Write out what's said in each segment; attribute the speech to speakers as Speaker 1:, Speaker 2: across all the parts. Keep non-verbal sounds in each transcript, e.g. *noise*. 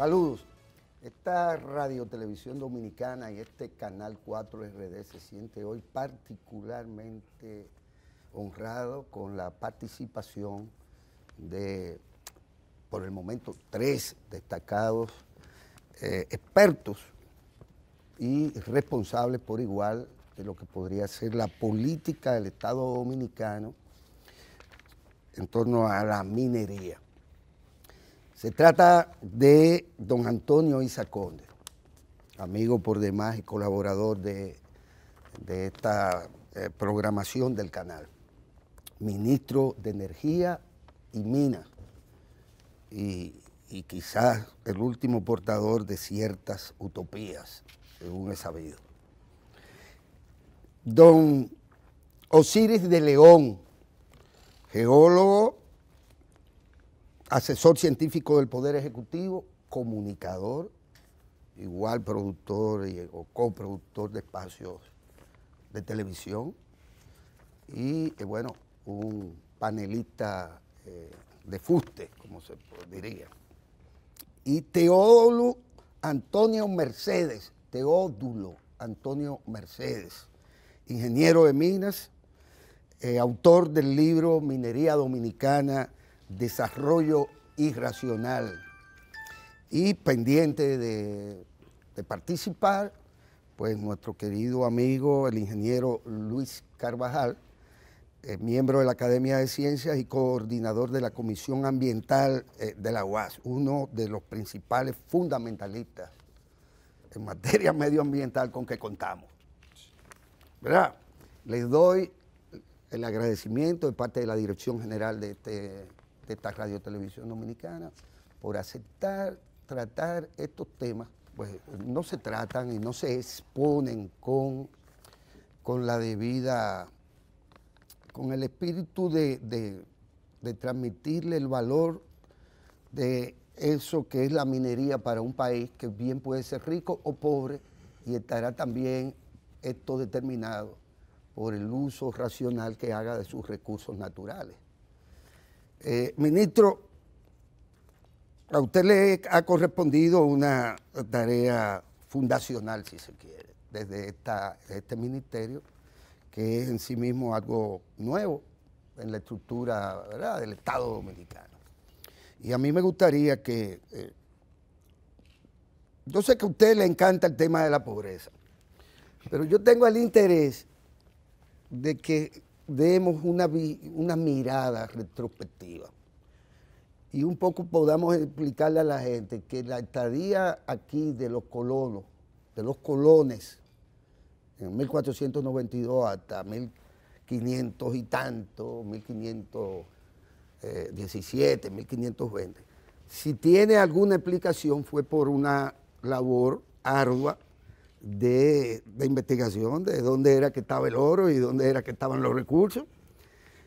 Speaker 1: Saludos. Esta radio televisión dominicana y este canal 4 RD se siente hoy particularmente honrado con la participación de, por el momento, tres destacados eh, expertos y responsables por igual de lo que podría ser la política del Estado dominicano en torno a la minería. Se trata de don Antonio Isaconde, amigo por demás y colaborador de, esta eh, programación del canal, ministro de Energía y Minas y, y quizás el último portador de ciertas utopías, según he sabido. Don Osiris de León, geólogo asesor científico del Poder Ejecutivo, comunicador, igual productor y, o coproductor de espacios de televisión y, eh, bueno, un panelista eh, de fuste, como se diría. Y Teódulo Antonio Mercedes, Teódulo Antonio Mercedes, ingeniero de minas, eh, autor del libro Minería Dominicana desarrollo irracional y pendiente de, participar, pues nuestro querido amigo, el ingeniero Luis Carvajal, eh, miembro de la Academia de Ciencias y coordinador de la Comisión Ambiental eh, de la UAS, uno de los principales fundamentalistas en materia *laughs* medioambiental con que contamos. ¿Verdad? Les doy el agradecimiento de parte de la Dirección General de este de esta radio televisión dominicana por aceptar tratar estos temas, pues no se tratan y no se exponen con, con la debida, con el espíritu de transmitirle el valor de eso que es la minería para un país que bien puede ser rico o pobre y estará también esto determinado por el uso racional que haga de sus recursos naturales. Eh, ministro, a usted le ha correspondido una tarea fundacional, si se quiere, desde, este ministerio, que es en sí mismo algo nuevo en la estructura del Estado dominicano. Y a mí me gustaría que... Eh, yo sé que a usted le encanta el tema de la pobreza, pero yo tengo el interés de que demos una, una mirada retrospectiva y un poco podamos explicarle a la gente que la estadía aquí de los colonos, de los colones, en 1492 hasta 1500 y tanto, 1517, 1520, si tiene alguna explicación fue por una labor ardua de, investigación de dónde era que estaba el oro y dónde era que estaban los recursos.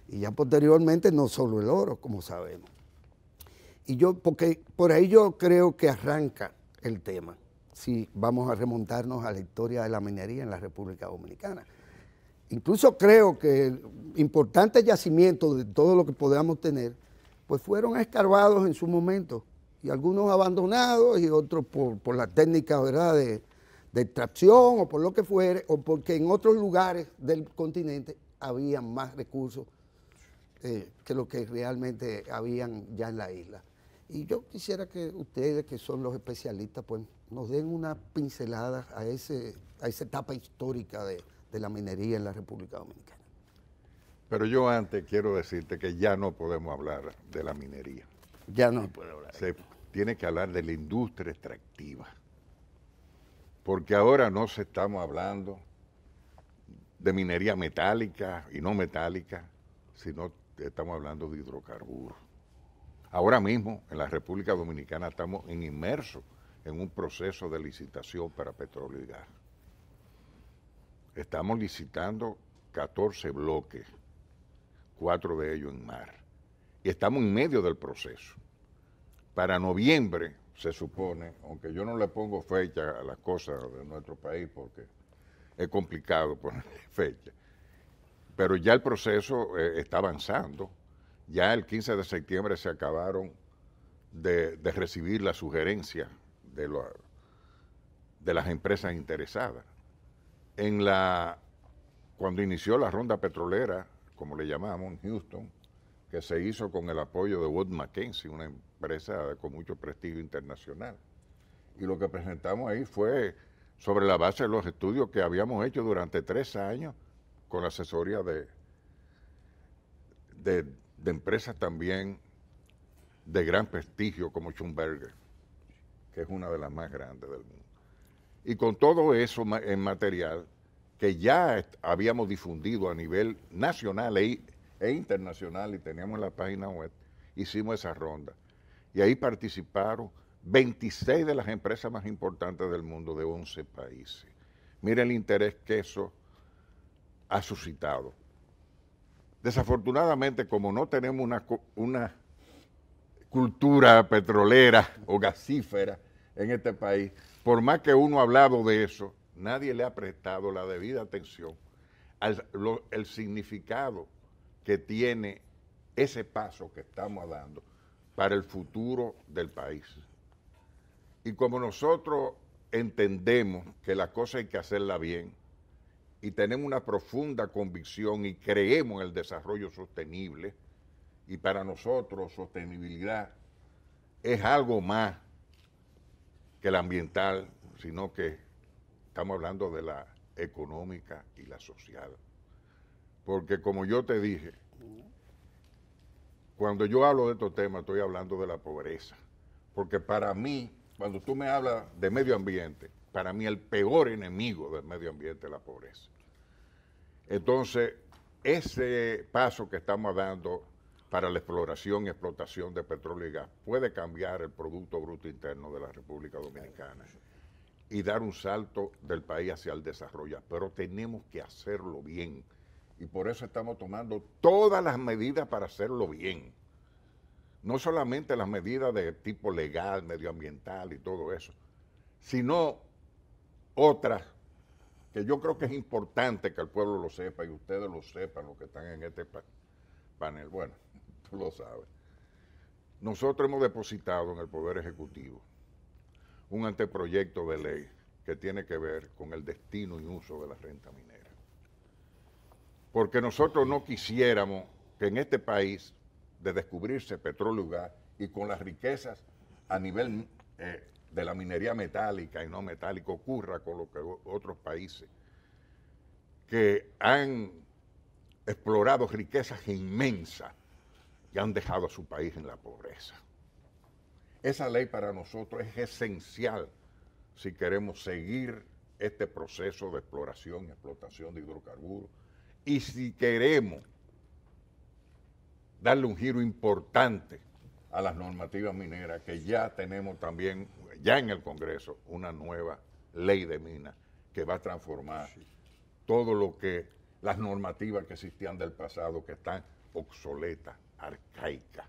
Speaker 1: Y ya posteriormente no solo el oro, como sabemos. Y yo, porque por ahí yo creo que arranca el tema, si vamos a remontarnos a la historia de la minería en la República Dominicana. Incluso creo que importantes yacimientos de todo lo que podamos tener, pues fueron escarbados en su momento, y algunos abandonados y otros por, por la técnica ¿verdad? De, de extracción o por lo que fuere, o porque en otros lugares del continente había más recursos eh, que lo que realmente habían ya en la isla. Y yo quisiera que ustedes, que son los especialistas, pues nos den una pincelada a, a esa etapa histórica de, de la minería en la República Dominicana.
Speaker 2: Pero yo antes quiero decirte que ya no podemos hablar de la minería. Ya no se hablar. Se tiene que hablar de la industria extractiva porque ahora no se estamos hablando de minería metálica y no metálica, sino estamos hablando de hidrocarburos. Ahora mismo en la República Dominicana estamos en inmersos en un proceso de licitación para petróleo y gas. Estamos licitando 14 bloques, cuatro de ellos en mar. Y estamos en medio del proceso. Para noviembre se supone, aunque yo no le pongo fecha a las cosas de nuestro país porque es complicado poner *laughs* fecha, pero ya el proceso eh, está avanzando. Ya el 15 de septiembre se acabaron de, recibir las sugerencias de, de las empresas interesadas. En la, cuando inició la ronda petrolera, como le llamamos, en Houston, que se hizo con el apoyo de Wood Mackenzie, una empresa con mucho prestigio internacional. Y lo que presentamos ahí fue sobre la base de los estudios que habíamos hecho durante tres años con la asesoría de, de, empresas también de gran prestigio como Schumberger, que es una de las más grandes del mundo. Y con todo eso en material que ya habíamos difundido a nivel nacional e internacional y teníamos la página web, hicimos esa ronda. Y ahí participaron 26 de las empresas más importantes del mundo de 11 países. Mire el interés que eso ha suscitado. Desafortunadamente, como no tenemos una, cultura petrolera o gasífera en este país, por más que uno ha hablado de eso, nadie le ha prestado la debida atención al el significado que tiene ese paso que estamos dando para el futuro del país. Y como nosotros entendemos que la cosa hay que hacerla bien y tenemos una profunda convicción y creemos en el desarrollo sostenible, y para nosotros sostenibilidad es algo más que la ambiental, sino que estamos hablando de la económica y la social. Porque como yo te dije, cuando yo hablo de estos temas estoy hablando de la pobreza. Porque para mí, cuando tú me hablas de medio ambiente, para mí el peor enemigo del medio ambiente es la pobreza. Entonces, ese paso que estamos dando para la exploración y explotación de petróleo y gas puede cambiar el Producto Bruto Interno de la República Dominicana y dar un salto del país hacia el desarrollo, pero tenemos que hacerlo bien. Y por eso estamos tomando todas las medidas para hacerlo bien. No solamente las medidas de tipo legal, medioambiental y todo eso, sino otras que yo creo que es importante que el pueblo lo sepa y ustedes lo sepan, los que están en este panel. Bueno, *laughs* tú lo sabes. Nosotros hemos depositado en el Poder Ejecutivo un anteproyecto de ley que tiene que ver con el destino y uso de la renta minera porque nosotros no quisiéramos que en este país, de descubrirse petróleo y gas, y con las riquezas a nivel eh, de la minería metálica y no metálica, ocurra con lo que otros países que han explorado riquezas inmensas y han dejado a su país en la pobreza. Esa ley para nosotros es esencial si queremos seguir este proceso de exploración y explotación de hidrocarburos y si queremos darle un giro importante a las normativas mineras, que ya tenemos también, ya en el Congreso, una nueva ley de minas que va a transformar todo lo que, las normativas que existían del pasado, que están obsoletas, arcaicas.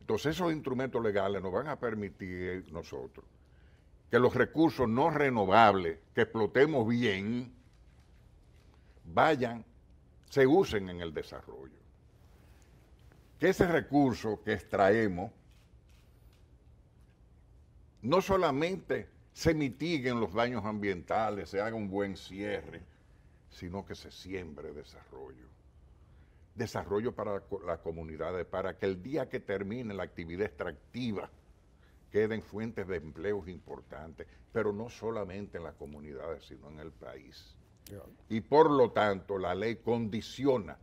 Speaker 2: Entonces esos instrumentos legales nos van a permitir nosotros que los recursos no renovables que explotemos bien vayan se usen en el desarrollo. Que ese recurso que extraemos no solamente se mitiguen los daños ambientales, se haga un buen cierre, sino que se siembre desarrollo. Desarrollo para las comunidades, para que el día que termine la actividad extractiva queden fuentes de empleos importantes, pero no solamente en las comunidades, sino en el país. Y por lo tanto la ley condiciona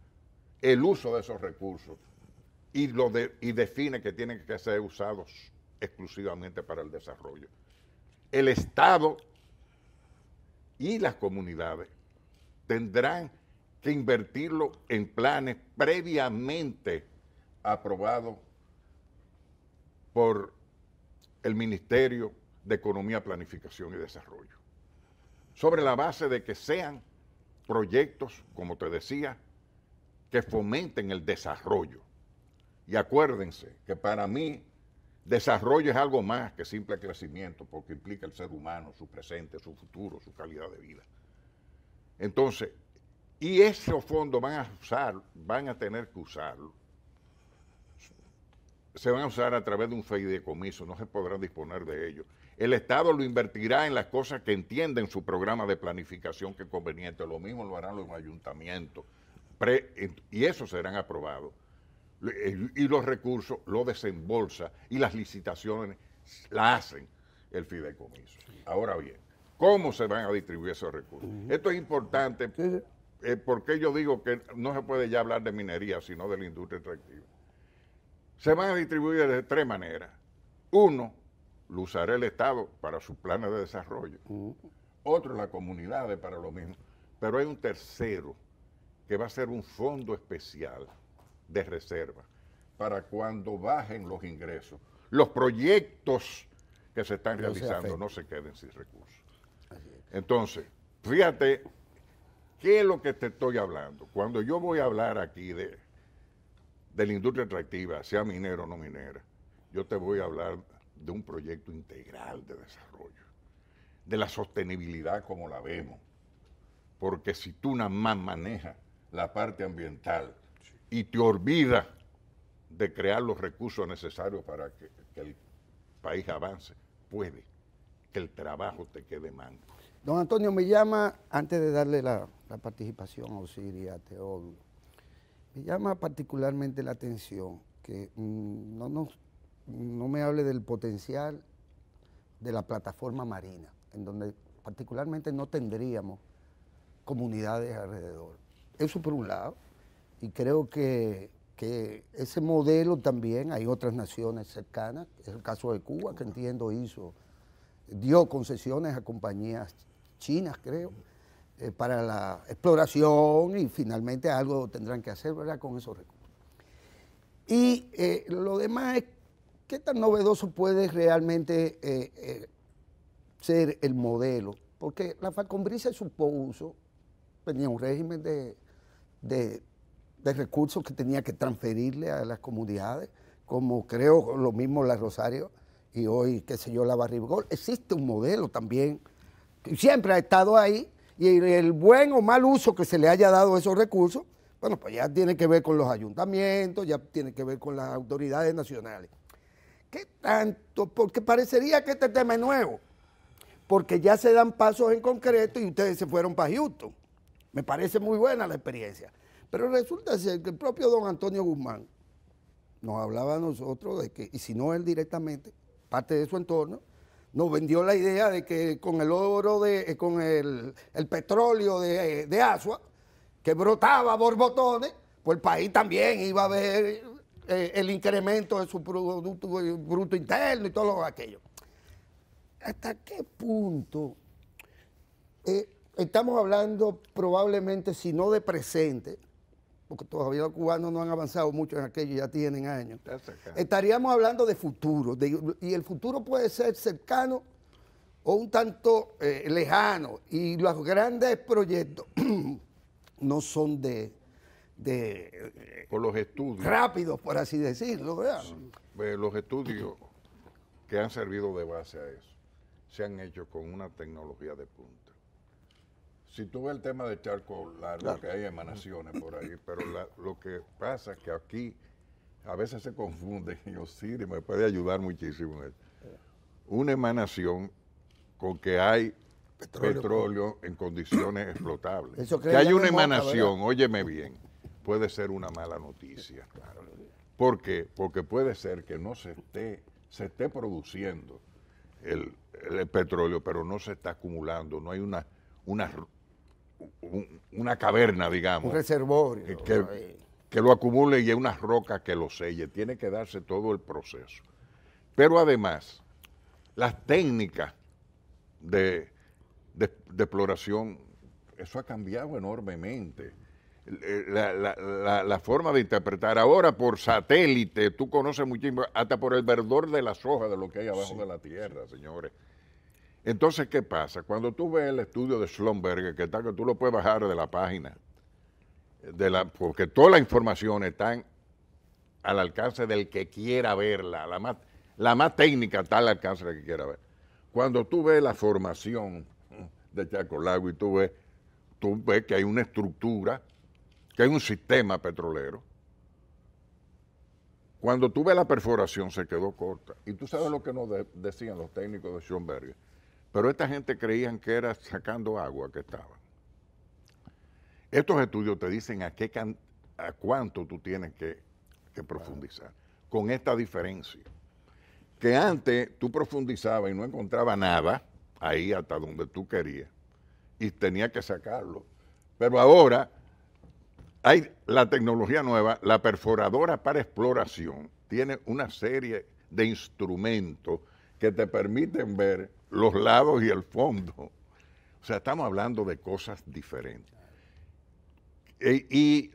Speaker 2: el uso de esos recursos y, lo y define que tienen que ser usados exclusivamente para el desarrollo. El Estado y las comunidades tendrán que invertirlo en planes previamente aprobados por el Ministerio de Economía, Planificación y Desarrollo sobre la base de que sean proyectos, como te decía, que fomenten el desarrollo. Y acuérdense que para mí desarrollo es algo más que simple crecimiento, porque implica el ser humano, su presente, su futuro, su calidad de vida. Entonces, y esos fondos van a usar, van a tener que usarlo se van a usar a través de un fideicomiso, no se podrán disponer de ellos. El Estado lo invertirá en las cosas que entienden en su programa de planificación que es conveniente. Lo mismo lo harán los ayuntamientos. y eso serán aprobados. Y los recursos los desembolsa y las licitaciones las hacen el fideicomiso. Ahora bien, ¿cómo se van a distribuir esos recursos? Esto es importante eh, porque yo digo que no se puede ya hablar de minería, sino de la industria extractiva se van a distribuir de tres maneras. Uno, lo usará el Estado para sus planes de desarrollo. Mm. Otro, las comunidades para lo mismo. Pero hay un tercero, que va a ser un fondo especial de reserva para cuando bajen los ingresos. Los proyectos que se están realizando no se queden sin recursos. Entonces, fíjate, ¿qué es lo que te estoy hablando? Cuando yo voy a hablar aquí de de la industria atractiva, sea minero o no minera, yo te voy a hablar de un proyecto integral de desarrollo, de la sostenibilidad como la vemos. Porque si tú nada más manejas la parte ambiental y te olvidas de crear los recursos necesarios para que, el país avance, puede que el trabajo te quede manco.
Speaker 1: Don Antonio, me llama antes de darle la, participación a Osiria, a me llama particularmente la atención que mm, no, no me hable del potencial de la plataforma marina, en donde particularmente no tendríamos comunidades alrededor. Eso por un lado, y creo que, que ese modelo también, hay otras naciones cercanas, es el caso de Cuba, que entiendo hizo, dio concesiones a compañías chinas, creo, eh, para la exploración y finalmente algo tendrán que hacer con esos recursos. Y eh, lo demás es qué tan novedoso puede realmente eh, ser el modelo, porque la Falconbrisa se uso, tenía un régimen de, recursos que tenía que transferirle a las comunidades, como creo lo mismo la Rosario y hoy, qué sé yo, la Barrigol. Existe un modelo también, que siempre ha estado ahí, y el buen o mal uso que se le haya dado a esos recursos, bueno, pues ya tiene que ver con los ayuntamientos, ya tiene que ver con las autoridades nacionales. ¿Qué tanto? Porque parecería que este tema es nuevo, porque ya se dan pasos en concreto y ustedes se fueron para Houston. Me parece muy buena la experiencia. Pero resulta ser que el propio don Antonio Guzmán nos hablaba a nosotros de que, y si no él directamente, parte de su entorno, nos vendió la idea de que con el oro, de, eh, con el, petróleo eh, de, Asua, que brotaba borbotones, pues el país también iba a ver eh, el incremento de su Producto Bruto Interno y todo aquello. ¿Hasta qué punto estamos hablando probablemente, si no de presente, porque todavía los cubanos no han avanzado mucho en aquello, ya tienen años. Estaríamos hablando de futuro, y el futuro puede ser cercano o un tanto eh, lejano, y los grandes proyectos *clears throat* no son de, de... Eh, los estudios. Rápidos, por así decirlo.
Speaker 2: Los estudios que han servido de base a eso se han hecho con una tecnología de punta si tú ves el tema de charco largo, que hay emanaciones por ahí, *laughs* pero lo que pasa es que aquí a veces se confunde, *laughs* y Osiris me puede ayudar muchísimo eh. Una emanación con que hay
Speaker 3: petróleo,
Speaker 2: pues. en condiciones explotables. Eso que hay una emanación, óyeme bien, puede ser una mala noticia. ¿Por qué? Porque puede ser que no se esté, se esté produciendo el, petróleo, pero no se está acumulando, no hay una una caverna, digamos. Un
Speaker 1: reservorio. Que,
Speaker 2: lo acumule y una roca que lo selle. Tiene que darse todo el proceso. Pero además, las técnicas de, de, exploración, eso ha cambiado enormemente. Eh, la, forma de interpretar. Ahora por satélite, tú conoces muchísimo, hasta por el verdor de las hojas de lo que hay abajo de la tierra, señores. Entonces, ¿qué pasa? Cuando tú ves el estudio de Schlumberger, que tal que tú lo puedes bajar de la página, de la, porque toda la información está al alcance del que quiera verla, la más, técnica está al alcance del que quiera ver. Cuando tú ves la formación de Lago y tú ves, que hay una estructura, que hay un sistema petrolero, cuando tú ves la perforación se quedó corta. Y tú sabes lo que nos decían los técnicos de Schlumberger, pero esta gente creían que era sacando agua que estaba. Estos estudios te dicen a, a cuánto tú tienes que, profundizar, con esta diferencia. Que antes tú profundizabas y no encontrabas nada ahí hasta donde tú querías y tenías que sacarlo. Pero ahora hay la tecnología nueva, la perforadora para exploración tiene una serie de instrumentos que te permiten ver los lados y el fondo. O sea, estamos hablando de cosas diferentes. E, y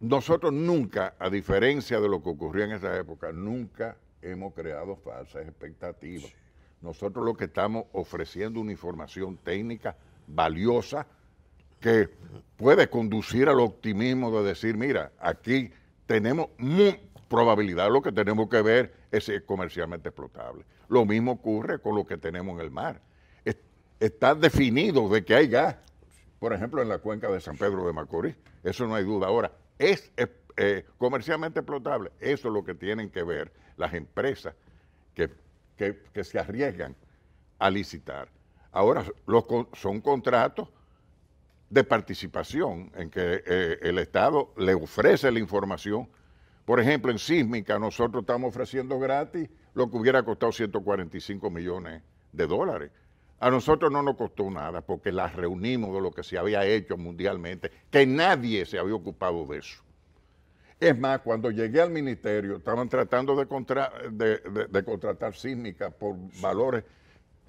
Speaker 2: nosotros nunca, a diferencia de lo que ocurrió en esa época, nunca hemos creado falsas expectativas. Nosotros lo que estamos ofreciendo una información técnica valiosa que puede conducir al optimismo de decir, mira, aquí tenemos muy probabilidad, lo que tenemos que ver es comercialmente explotable. Lo mismo ocurre con lo que tenemos en el mar. Está definido de que hay gas, por ejemplo, en la cuenca de San Pedro de Macorís. Eso no hay duda. Ahora, es eh, comercialmente explotable. Eso es lo que tienen que ver las empresas que, se arriesgan a licitar. Ahora, son contratos de participación en que eh, el Estado le ofrece la información por ejemplo, en sísmica nosotros estamos ofreciendo gratis lo que hubiera costado 145 millones de dólares. A nosotros no nos costó nada porque las reunimos de lo que se había hecho mundialmente, que nadie se había ocupado de eso. Es más, cuando llegué al ministerio, estaban tratando de, contratar sísmica por valores.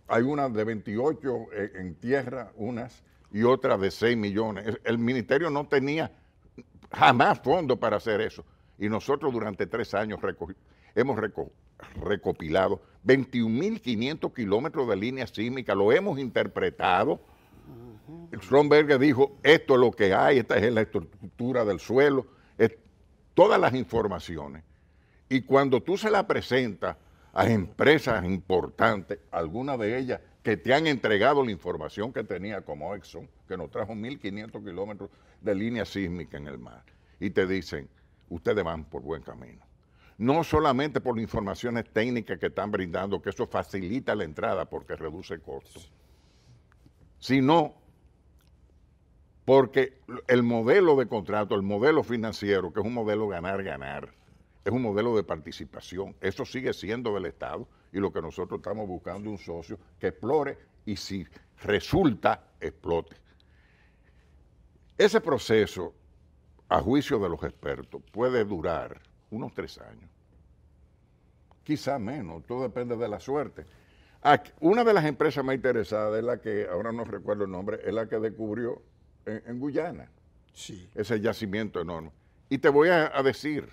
Speaker 2: Hay unas de 28 eh, en, tierra, unas, y otras de 6 millones. El, el ministerio no tenía jamás fondos para hacer eso. Y nosotros durante tres años hemos recopilado 21.500 kilómetros de línea sísmica, lo hemos interpretado. Stromberg dijo, esto es lo que hay, esta es la estructura del suelo, todas las informaciones. Y cuando tú se la presentas a empresas importantes, algunas de ellas que te han entregado la información que tenía como Exxon, que nos trajo 1.500 kilómetros de línea sísmica en el mar, y te dicen, ustedes van por buen camino. No solamente por informaciones técnicas que están brindando, que eso facilita la entrada porque reduce costos, sino porque el modelo de contrato, el modelo financiero, que es un modelo ganar-ganar, es un modelo de participación, eso sigue siendo del Estado y lo que nosotros estamos buscando es un socio que explore y si resulta, explote. Ese proceso a juicio de los expertos, puede durar unos tres años. Quizá menos, todo depende de la suerte. una de las empresas más interesadas es la que, ahora no recuerdo el nombre, es la que descubrió en, Guyana sí. ese yacimiento enorme. Y te voy a, decir,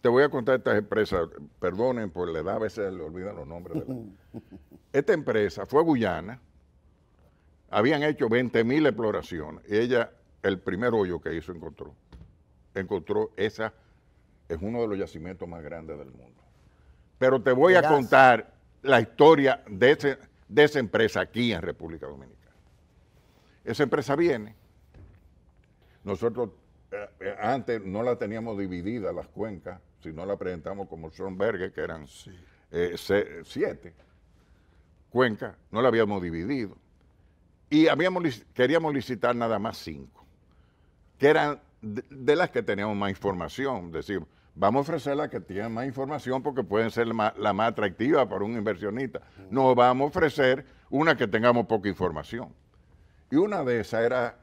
Speaker 2: te voy a contar estas empresas, perdonen por la edad, a veces le olvidan los nombres. *laughs* Esta empresa fue Guyana, habían hecho 20.000 mil exploraciones y ella el primer hoyo que hizo encontró. Encontró esa, es uno de los yacimientos más grandes del mundo. Pero te voy a contar la historia de, de esa empresa aquí en República Dominicana. Esa empresa viene, nosotros eh, eh, antes no la teníamos dividida las cuencas, sino la presentamos como Schoenberger, que eran eh, siete cuencas, no la habíamos dividido. Y habíamos, queríamos licitar nada más cinco que eran de, las que teníamos más información. Decir, vamos a ofrecer las que tienen más información porque pueden ser la, más atractiva para un inversionista. No vamos a ofrecer una que tengamos poca información. Y una de esas era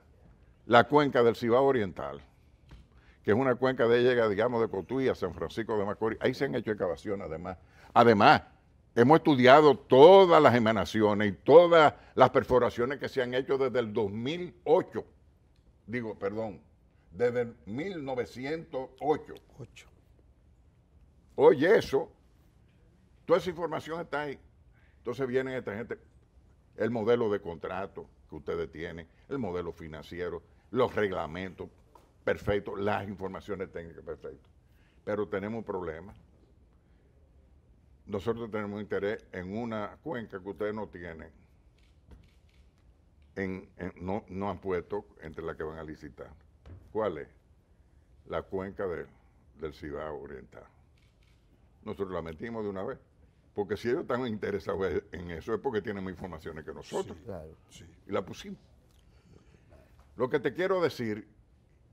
Speaker 2: la cuenca del Cibao Oriental, que es una cuenca de llega, digamos, de Cotuí a San Francisco de Macorís. Ahí se han hecho excavaciones, además. Además, hemos estudiado todas las emanaciones y todas las perforaciones que se han hecho desde el 2008. Digo, perdón, desde 1908. Oye, eso, toda esa información está ahí. Entonces vienen esta gente, el modelo de contrato que ustedes tienen, el modelo financiero, los reglamentos perfectos, las informaciones técnicas perfectas. Pero tenemos problemas Nosotros tenemos interés en una cuenca que ustedes no tienen, no, no han puesto entre las que van a licitar. ¿Cuál es? La cuenca del, del Oriental. Nosotros la metimos de una vez. Porque si ellos están interesados en eso es porque tienen más informaciones que nosotros. Y la pusimos. Lo que te quiero decir,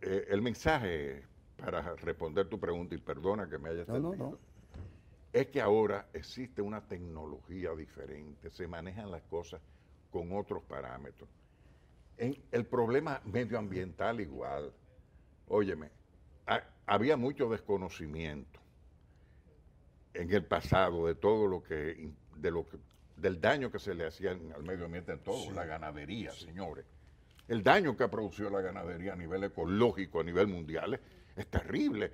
Speaker 2: eh, el mensaje para responder tu pregunta, y perdona que me haya no, es que ahora existe una tecnología diferente, se manejan las cosas con otros parámetros. En el problema medioambiental igual, óyeme, había mucho desconocimiento en el pasado de todo lo que, de lo que, del daño que se le hacía al medio ambiente en todo, la ganadería, señores. El daño que ha producido la ganadería a nivel ecológico, a nivel mundial, es, terrible.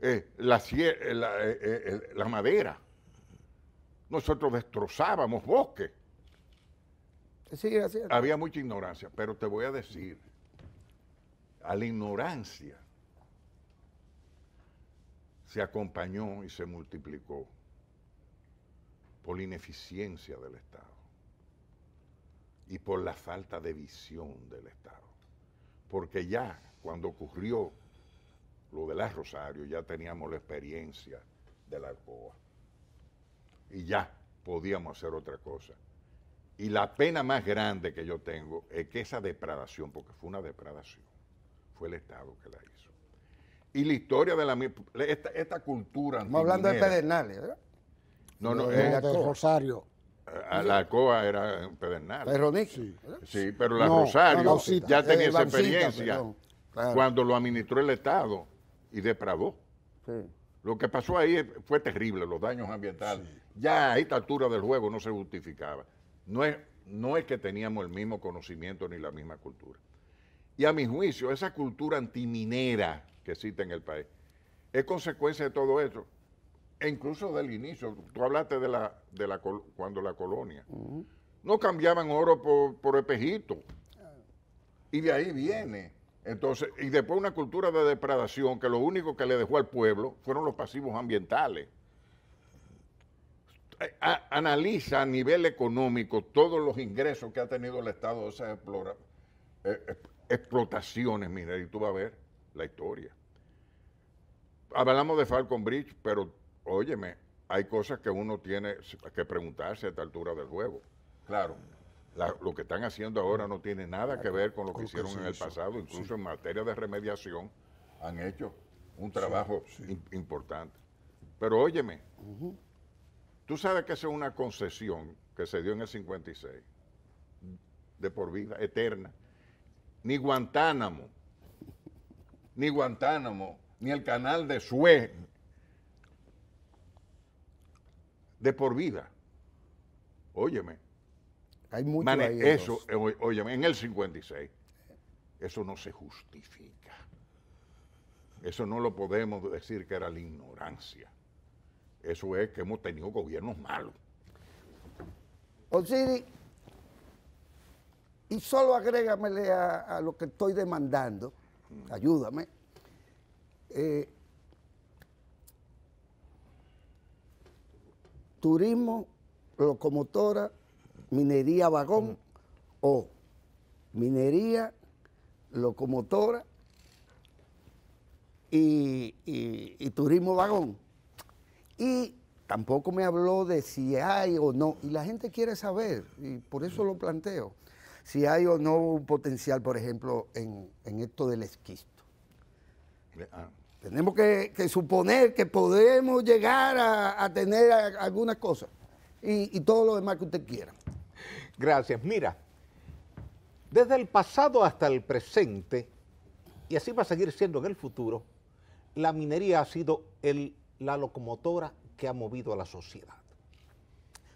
Speaker 2: Eh, eh, eh, la, madera. Nosotros destrozábamos bosques. Sí, Había mucha ignorancia, pero te voy a decir, a la ignorancia se acompañó y se multiplicó por la ineficiencia del Estado y por la falta de visión del Estado. Porque ya cuando ocurrió lo de las Rosario, ya teníamos la experiencia de la Alcoa. Y ya podíamos hacer otra cosa. Y la pena más grande que yo tengo es que esa depredación, porque fue una depredación, fue el Estado que la hizo. Y la historia de la esta, esta cultura. Estamos hablando de
Speaker 4: Pedernales, ¿verdad?
Speaker 2: No, no, Era de eh, Rosario. Eh, la COA era Pedernales. sí. sí, pero la Rosario ya eh, tenía esa experiencia cuando lo administró el Estado y depravó. Sí. Lo que pasó ahí fue terrible, los daños ambientales. Ya a esta altura del juego no se justificaba. No es, no es que teníamos el mismo conocimiento ni la misma cultura. Y a mi juicio, esa cultura antiminera que existe en el país es consecuencia de todo eso. E incluso del inicio, tú hablaste de la, de la cuando la colonia. No cambiaban oro por, espejito. Y de ahí viene. Entonces, y después una cultura de depredación que lo único que le dejó al pueblo fueron los pasivos ambientales. Eh, analiza a nivel económico todos los ingresos que ha tenido el Estado de esa explora, eh, explotaciones mineras y tú vas a ver la historia. Hablamos de Falcon Bridge, pero óyeme, hay cosas que uno tiene que preguntarse a esta altura del juego. Claro. lo que están haciendo ahora no tiene nada que ver con lo que hicieron en el pasado, incluso en materia de remediación han hecho un trabajo importante. Pero óyeme, tú sabes que esa es una concesión que se dio en el 56, de por vida, eterna ni Guantánamo, ni Guantánamo, ni el canal de Suez, de por vida. Óyeme.
Speaker 4: Hay Eso,
Speaker 2: óyeme, en el 56, eso no se justifica. Eso no lo podemos decir que era la ignorancia. Eso es que hemos tenido gobiernos malos
Speaker 1: y solo agrégamele a, lo que estoy demandando, ayúdame. Eh, turismo, locomotora, minería vagón o minería, locomotora y turismo vagón. Y tampoco me habló de si hay o no. Y la gente quiere saber, y por eso lo planteo si hay o no un potencial, por ejemplo, en, esto del esquisto. Ah. Tenemos que, suponer que podemos llegar a, tener algunas cosas y, y todo lo demás que usted quiera.
Speaker 3: Gracias. Mira, desde el pasado hasta el presente, y así va a seguir siendo en el futuro, la minería ha sido el, la locomotora que ha movido a la sociedad.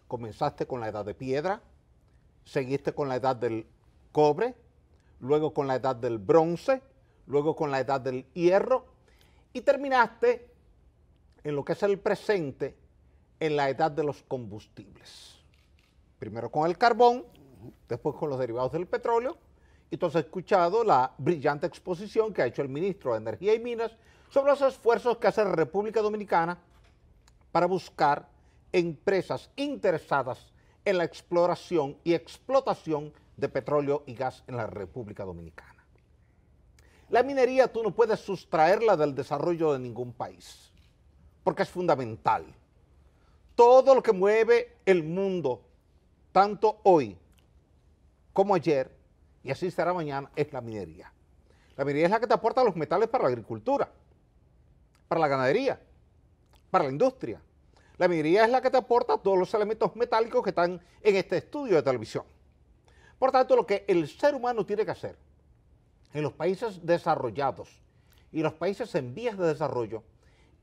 Speaker 3: Comenzaste con la edad de piedra, seguiste con la edad del cobre, luego con la edad del bronce, luego con la edad del hierro y terminaste en lo que es el presente, en la edad de los combustibles. Primero con el carbón, después con los derivados del petróleo. Y entonces he escuchado la brillante exposición que ha hecho el ministro de Energía y Minas sobre los esfuerzos que hace la República Dominicana para buscar empresas interesadas en la exploración y explotación de petróleo y gas en la República Dominicana. La minería tú no puedes sustraerla del desarrollo de ningún país, porque es fundamental. Todo lo que mueve el mundo, tanto hoy como ayer, y así será mañana, es la minería. La minería es la que te aporta los metales para la agricultura, para la ganadería, para la industria, la minería es la que te aporta todos los elementos metálicos que están en este estudio de televisión. Por tanto, lo que el ser humano tiene que hacer en los países desarrollados y los países en vías de desarrollo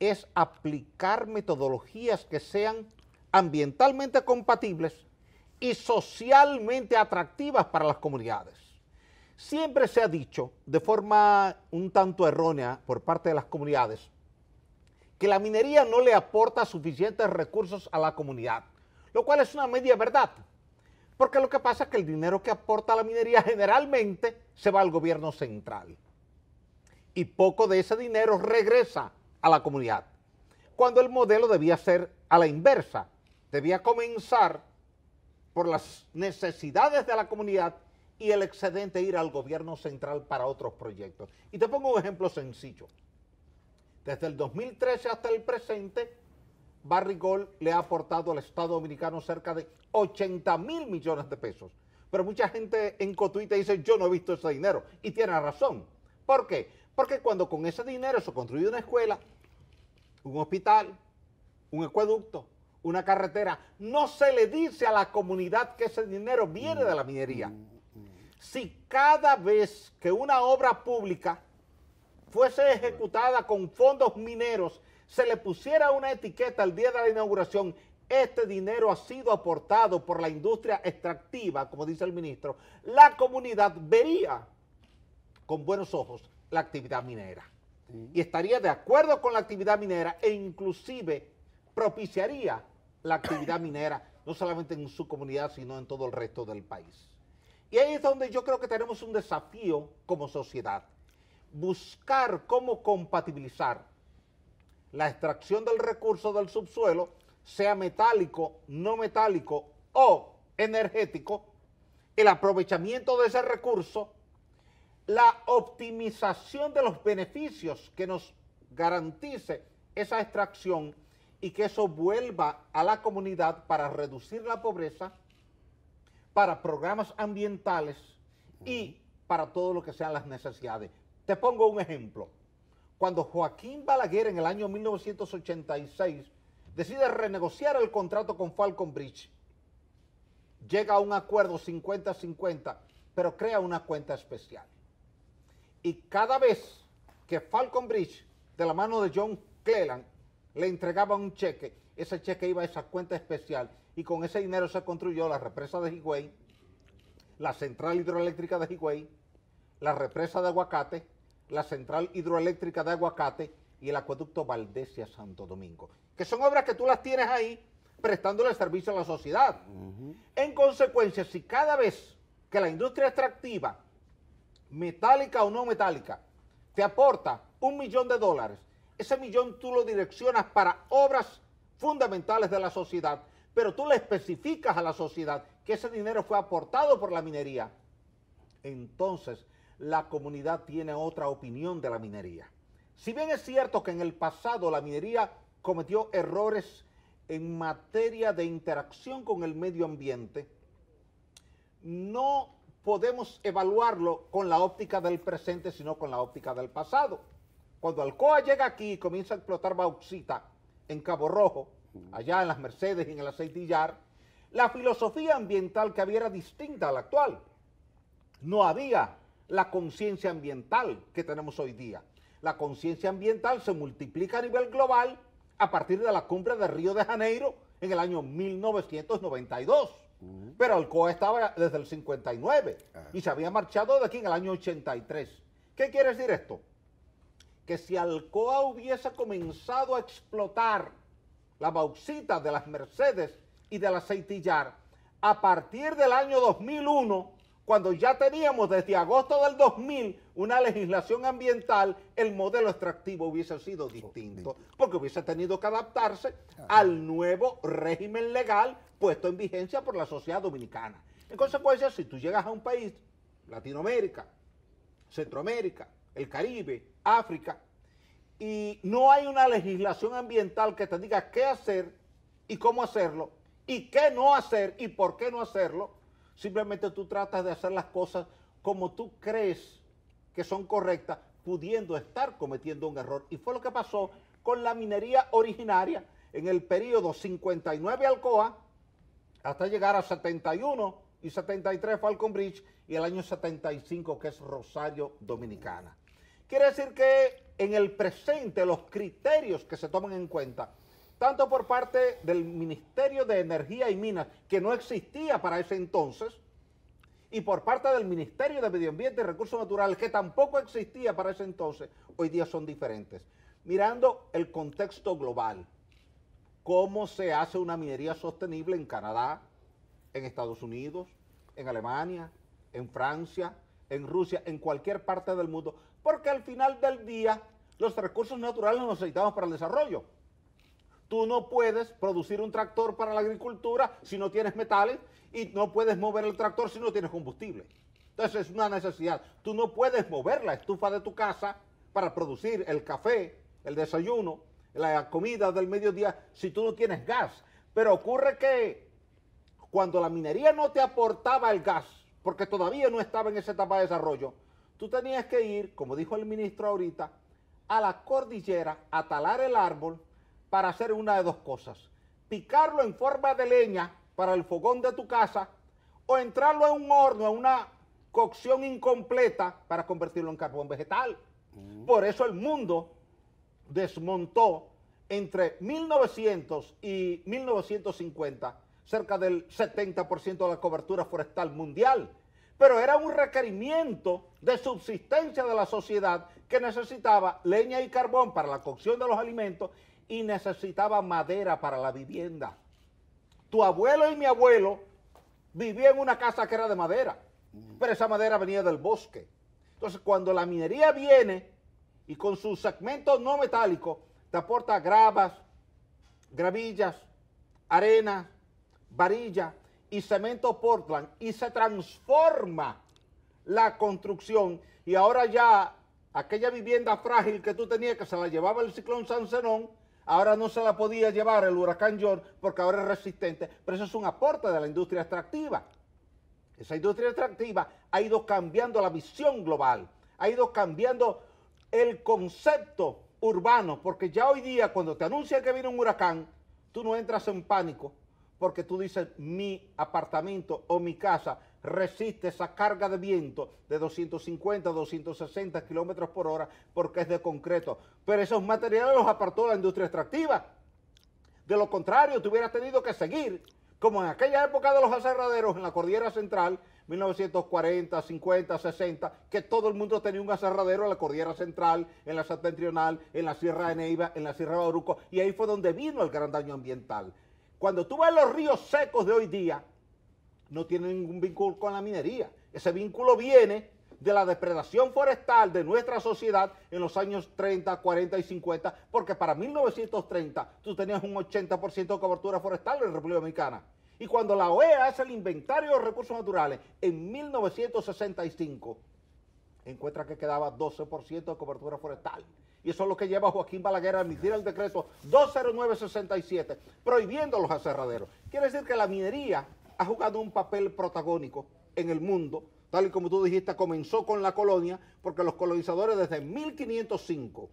Speaker 3: es aplicar metodologías que sean ambientalmente compatibles y socialmente atractivas para las comunidades. Siempre se ha dicho, de forma un tanto errónea por parte de las comunidades, que la minería no le aporta suficientes recursos a la comunidad, lo cual es una media verdad, porque lo que pasa es que el dinero que aporta la minería generalmente se va al gobierno central y poco de ese dinero regresa a la comunidad, cuando el modelo debía ser a la inversa, debía comenzar por las necesidades de la comunidad y el excedente ir al gobierno central para otros proyectos. Y te pongo un ejemplo sencillo. Desde el 2013 hasta el presente, Barrigol le ha aportado al Estado Dominicano cerca de 80 mil millones de pesos. Pero mucha gente en Cotuita dice, yo no he visto ese dinero. Y tiene razón. ¿Por qué? Porque cuando con ese dinero se construye una escuela, un hospital, un acueducto, una carretera, no se le dice a la comunidad que ese dinero viene de la minería. Mm, mm, mm. Si cada vez que una obra pública fuese ejecutada con fondos mineros, se le pusiera una etiqueta al día de la inauguración, este dinero ha sido aportado por la industria extractiva, como dice el ministro, la comunidad vería con buenos ojos la actividad minera. Y estaría de acuerdo con la actividad minera e inclusive propiciaría la actividad minera, no solamente en su comunidad, sino en todo el resto del país. Y ahí es donde yo creo que tenemos un desafío como sociedad buscar cómo compatibilizar la extracción del recurso del subsuelo, sea metálico, no metálico o energético, el aprovechamiento de ese recurso, la optimización de los beneficios que nos garantice esa extracción y que eso vuelva a la comunidad para reducir la pobreza, para programas ambientales y para todo lo que sean las necesidades. Te pongo un ejemplo. Cuando Joaquín Balaguer en el año 1986 decide renegociar el contrato con Falcon Bridge, llega a un acuerdo 50-50, pero crea una cuenta especial. Y cada vez que Falcon Bridge, de la mano de John Cleland, le entregaba un cheque, ese cheque iba a esa cuenta especial y con ese dinero se construyó la represa de Higüey, la central hidroeléctrica de Higüey, la represa de Aguacate, la central hidroeléctrica de Aguacate y el acueducto Valdesia Santo Domingo, que son obras que tú las tienes ahí prestándole servicio a la sociedad. En consecuencia, si cada vez que la industria extractiva, metálica o no metálica, te aporta un millón de dólares, ese millón tú lo direccionas para obras fundamentales de la sociedad, pero tú le especificas a la sociedad que ese dinero fue aportado por la minería. Entonces, la comunidad tiene otra opinión de la minería. Si bien es cierto que en el pasado la minería cometió errores en materia de interacción con el medio ambiente, no podemos evaluarlo con la óptica del presente, sino con la óptica del pasado. Cuando Alcoa llega aquí y comienza a explotar bauxita en Cabo Rojo, allá en las Mercedes y en el aceitillar, la filosofía ambiental que había era distinta a la actual. No había la conciencia ambiental que tenemos hoy día. La conciencia ambiental se multiplica a nivel global a partir de la cumbre de Río de Janeiro en el año 1992. Mm. Pero Alcoa estaba desde el 59 ah. y se había marchado de aquí en el año 83. ¿Qué quiere decir esto? Que si Alcoa hubiese comenzado a explotar la bauxita de las Mercedes y del aceitillar a partir del año 2001, cuando ya teníamos desde agosto del 2000 una legislación ambiental, el modelo extractivo hubiese sido oh, distinto, porque hubiese tenido que adaptarse ah. al nuevo régimen legal puesto en vigencia por la sociedad dominicana. En consecuencia, si tú llegas a un país, Latinoamérica, Centroamérica, el Caribe, África, y no hay una legislación ambiental que te diga qué hacer y cómo hacerlo, y qué no hacer y por qué no hacerlo, Simplemente tú tratas de hacer las cosas como tú crees que son correctas, pudiendo estar cometiendo un error. Y fue lo que pasó con la minería originaria en el periodo 59 Alcoa hasta llegar a 71 y 73 Falcon Bridge y el año 75 que es Rosario Dominicana. Quiere decir que en el presente los criterios que se toman en cuenta tanto por parte del Ministerio de Energía y Minas, que no existía para ese entonces, y por parte del Ministerio de Medio Ambiente y Recursos Naturales, que tampoco existía para ese entonces, hoy día son diferentes. Mirando el contexto global, cómo se hace una minería sostenible en Canadá, en Estados Unidos, en Alemania, en Francia, en Rusia, en cualquier parte del mundo, porque al final del día los recursos naturales los necesitamos para el desarrollo. Tú no puedes producir un tractor para la agricultura si no tienes metales y no puedes mover el tractor si no tienes combustible. Entonces es una necesidad. Tú no puedes mover la estufa de tu casa para producir el café, el desayuno, la comida del mediodía si tú no tienes gas. Pero ocurre que cuando la minería no te aportaba el gas, porque todavía no estaba en esa etapa de desarrollo, tú tenías que ir, como dijo el ministro ahorita, a la cordillera a talar el árbol para hacer una de dos cosas. Picarlo en forma de leña para el fogón de tu casa o entrarlo en un horno, a una cocción incompleta para convertirlo en carbón vegetal. Mm. Por eso el mundo desmontó entre 1900 y 1950 cerca del 70% de la cobertura forestal mundial. Pero era un requerimiento de subsistencia de la sociedad que necesitaba leña y carbón para la cocción de los alimentos y necesitaba madera para la vivienda. Tu abuelo y mi abuelo vivían en una casa que era de madera, pero esa madera venía del bosque. Entonces, cuando la minería viene y con sus segmento no metálicos te aporta gravas, gravillas, arena, varilla y cemento Portland y se transforma la construcción y ahora ya aquella vivienda frágil que tú tenías que se la llevaba el ciclón San Zenón, Ahora no se la podía llevar el huracán John porque ahora es resistente, pero eso es un aporte de la industria extractiva. Esa industria extractiva ha ido cambiando la visión global, ha ido cambiando el concepto urbano, porque ya hoy día cuando te anuncian que viene un huracán, tú no entras en pánico, porque tú dices mi apartamento o mi casa resiste esa carga de viento de 250, 260 kilómetros por hora porque es de concreto. Pero esos materiales los apartó la industria extractiva. De lo contrario, te hubieras tenido que seguir, como en aquella época de los aserraderos en la Cordillera Central, 1940, 50, 60, que todo el mundo tenía un aserradero en la Cordillera Central, en la septentrional, en la Sierra de Neiva, en la Sierra de Oruco, y ahí fue donde vino el gran daño ambiental. Cuando tú ves los ríos secos de hoy día, no tiene ningún vínculo con la minería. Ese vínculo viene de la depredación forestal de nuestra sociedad en los años 30, 40 y 50, porque para 1930 tú tenías un 80% de cobertura forestal en la República Dominicana. Y cuando la OEA hace el inventario de recursos naturales en 1965, encuentra que quedaba 12% de cobertura forestal. Y eso es lo que lleva a Joaquín Balaguer a emitir el decreto 20967, prohibiendo los aserraderos. Quiere decir que la minería ha jugado un papel protagónico en el mundo, tal y como tú dijiste, comenzó con la colonia, porque los colonizadores desde 1505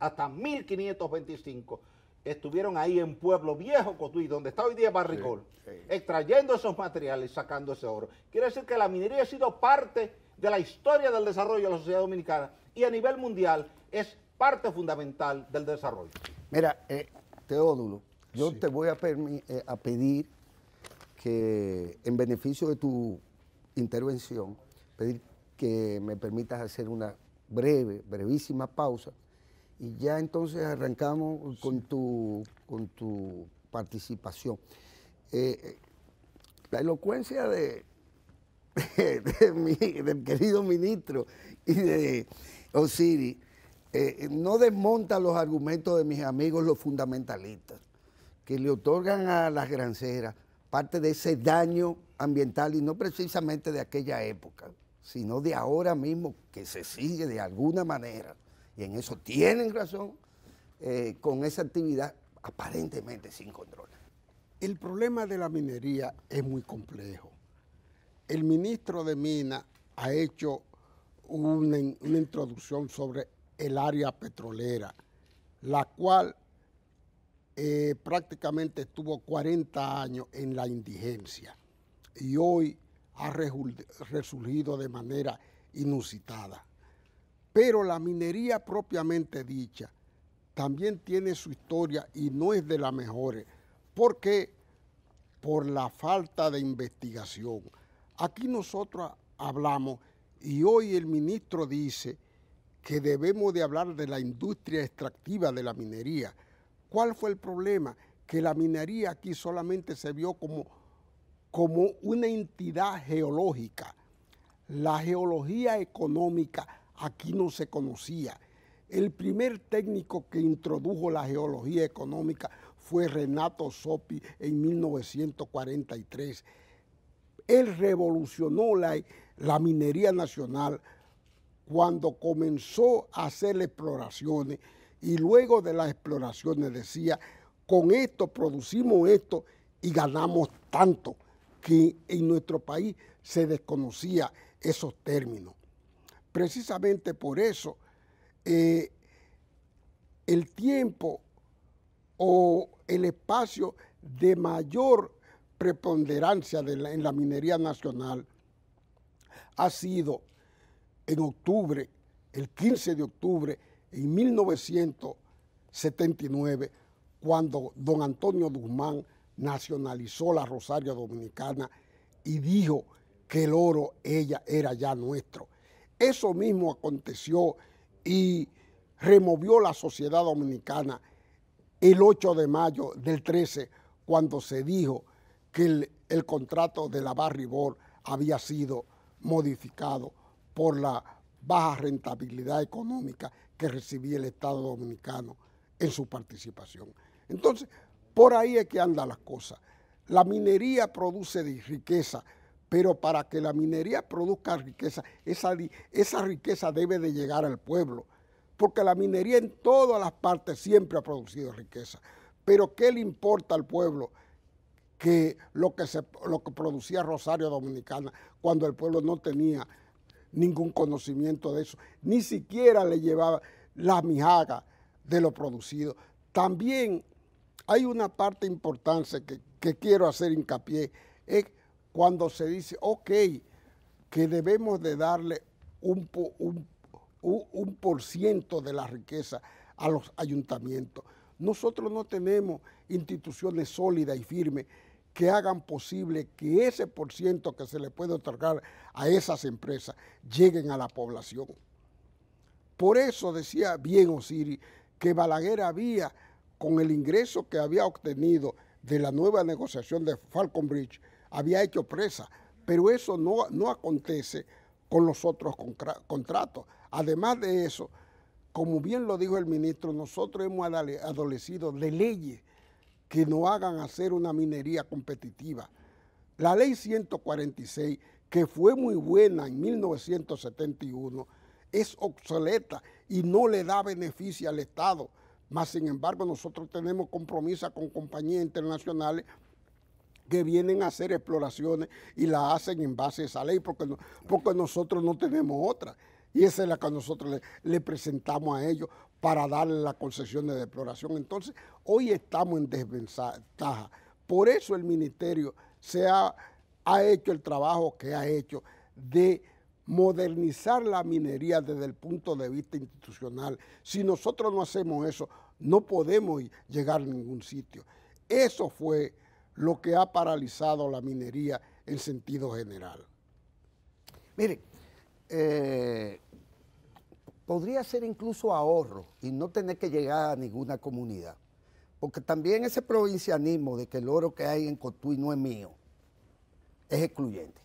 Speaker 3: hasta 1525 estuvieron ahí en Pueblo Viejo, Cotuí, donde está hoy día Barricol, extrayendo esos materiales sacando ese oro. Quiere decir que la minería ha sido parte de la historia del desarrollo de la sociedad dominicana y a nivel mundial es parte fundamental del desarrollo.
Speaker 1: Mira, eh, Teódulo, Teodulo, yo te voy a eh, pedir que en beneficio de tu intervención, pedir que me permitas hacer una breve, brevísima pausa y ya entonces arrancamos con, tu, con tu participación. Eh, eh, la elocuencia de, *laughs* del querido ministro y de Osiris eh, no desmonta los argumentos de mis amigos los fundamentalistas, que le otorgan a las granceras parte de ese daño ambiental y no precisamente de aquella época, sino de ahora mismo que se sigue de alguna manera, y en eso tienen razón, eh, con esa actividad aparentemente sin control. El problema de la minería es muy complejo.
Speaker 4: El ministro de Minas ha hecho una introducción sobre el área petrolera, la cual eh, prácticamente estuvo 40 años en la indigencia y hoy ha resurgido de manera inusitada. Pero la minería propiamente dicha también tiene su historia y no es de las mejores. ¿Por qué? Por la falta de investigación. Aquí nosotros hablamos y hoy el ministro dice que debemos de hablar de la industria extractiva de la minería. ¿Cuál fue el problema? Que la minería aquí solamente se vio como, como una entidad geológica. La geología económica aquí no se conocía. El primer técnico que introdujo la geología económica fue Renato Sopi en 1943. Él revolucionó la, la, minería nacional cuando comenzó a hacer exploraciones y luego de las exploraciones decía, con esto producimos esto y ganamos tanto, que en nuestro país se desconocía esos términos. Precisamente por eso, eh, el tiempo o el espacio de mayor preponderancia en la minería nacional ha sido en octubre, el 15 de octubre en 1979, cuando don Antonio Guzmán nacionalizó la Rosario Dominicana y dijo que el oro ella era ya nuestro. Eso mismo aconteció y removió la sociedad dominicana el 8 de mayo del 13, cuando se dijo que el, contrato de la Barribor había sido modificado por la baja rentabilidad económica que recibía el Estado Dominicano en su participación. Entonces, por ahí es que andan las cosas. La minería produce riqueza, pero para que la minería produzca riqueza, esa, esa riqueza debe de llegar al pueblo, porque la minería en todas las partes siempre ha producido riqueza. Pero ¿qué le importa al pueblo? que lo que, se, lo que producía Rosario Dominicana cuando el pueblo no tenía ningún conocimiento de eso, ni siquiera le llevaba la mijaga de lo producido. También hay una parte importante que, quiero hacer hincapié, es cuando se dice, ok, que debemos de darle un, un, un por ciento de la riqueza a los ayuntamientos. Nosotros no tenemos instituciones sólidas y firmes que hagan posible que ese por ciento que se le puede otorgar a esas empresas lleguen a la población. Por eso decía bien Osiris que Balaguer había, con el ingreso que había obtenido de la nueva negociación de Falcon Bridge, había hecho presa, pero eso no, no acontece con los otros contratos. Además de eso, como bien lo dijo el ministro, nosotros hemos adolecido de leyes que no hagan hacer una minería competitiva. La ley 146, que fue muy buena en 1971, es obsoleta y no le da beneficio al Estado. Mas, sin embargo, nosotros tenemos compromisos con compañías internacionales que vienen a hacer exploraciones y la hacen en base a esa ley, porque, nosotros no tenemos otra. Y esa es la que nosotros le presentamos a ellos, para darle la concesión de exploración. Entonces, hoy estamos en desventaja. Por eso el ministerio se ha, ha hecho el trabajo que ha hecho de modernizar la minería desde el punto de vista institucional. Si nosotros no hacemos eso, no podemos llegar a ningún sitio. Eso fue lo que ha paralizado la minería en sentido general.
Speaker 1: Mire, eh, podría ser incluso ahorro y no tener que llegar a ninguna comunidad. Porque también ese provincianismo de que el oro que hay en Cotuí no es mío es excluyente.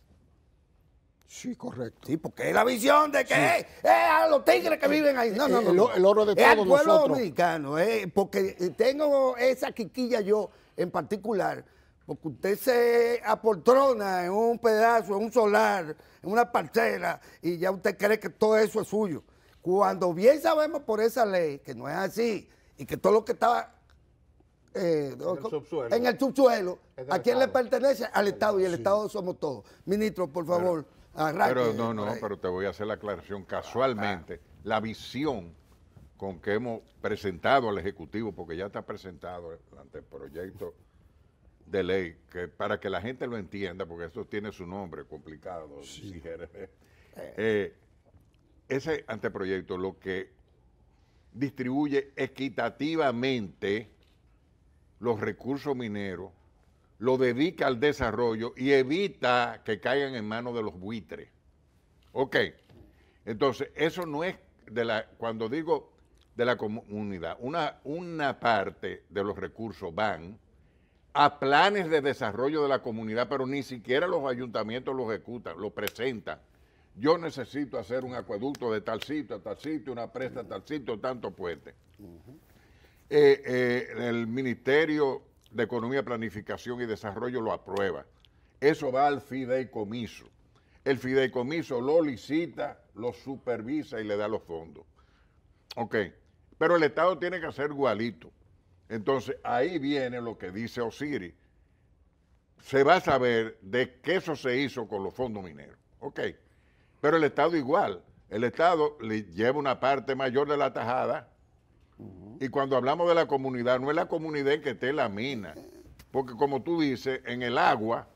Speaker 1: Sí, correcto. Sí, porque es la visión de que a los tigres que eh, viven ahí. No, no, eh, no. El, oro de todos nosotros. al pueblo dominicano, eh, porque tengo esa quiquilla yo en particular, porque usted se apoltrona en un pedazo, en un solar, en una parcela, y ya usted cree que todo eso es suyo. Cuando bien sabemos por esa ley que no es así y que todo lo que estaba eh, en, el subsuelo, ¿a quién le pertenece? Al Estado y el Estado somos todos. Ministro, por favor, arranque. Pero no, no, pero
Speaker 2: te voy a hacer la aclaración casualmente. Ah. La visión con que hemos presentado al Ejecutivo, porque ya está presentado el anteproyecto de ley, que para que la gente lo entienda, porque esto tiene su nombre complicado, sí. si eh, eh ese anteproyecto lo que distribuye equitativamente los recursos mineros, lo dedica al desarrollo y evita que caigan en manos de los buitres. Ok, entonces eso no es de la, cuando digo de la comunidad, una, una parte de los recursos van a planes de desarrollo de la comunidad, pero ni siquiera los ayuntamientos los ejecutan, los presentan yo necesito hacer un acueducto de tal sitio a tal sitio, una presta a tal sitio, tanto puente. Eh, eh, el Ministerio de Economía, Planificación y Desarrollo lo aprueba. Eso va al fideicomiso. El fideicomiso lo licita, lo supervisa y le da los fondos. Ok, pero el Estado tiene que hacer igualito. Entonces ahí viene lo que dice Osiris. Se va a saber de qué eso se hizo con los fondos mineros. Ok. Pero el Estado igual. El Estado le lleva una parte mayor de la tajada. Y cuando hablamos de la comunidad, no es la comunidad que esté la mina. Porque como tú dices, en el agua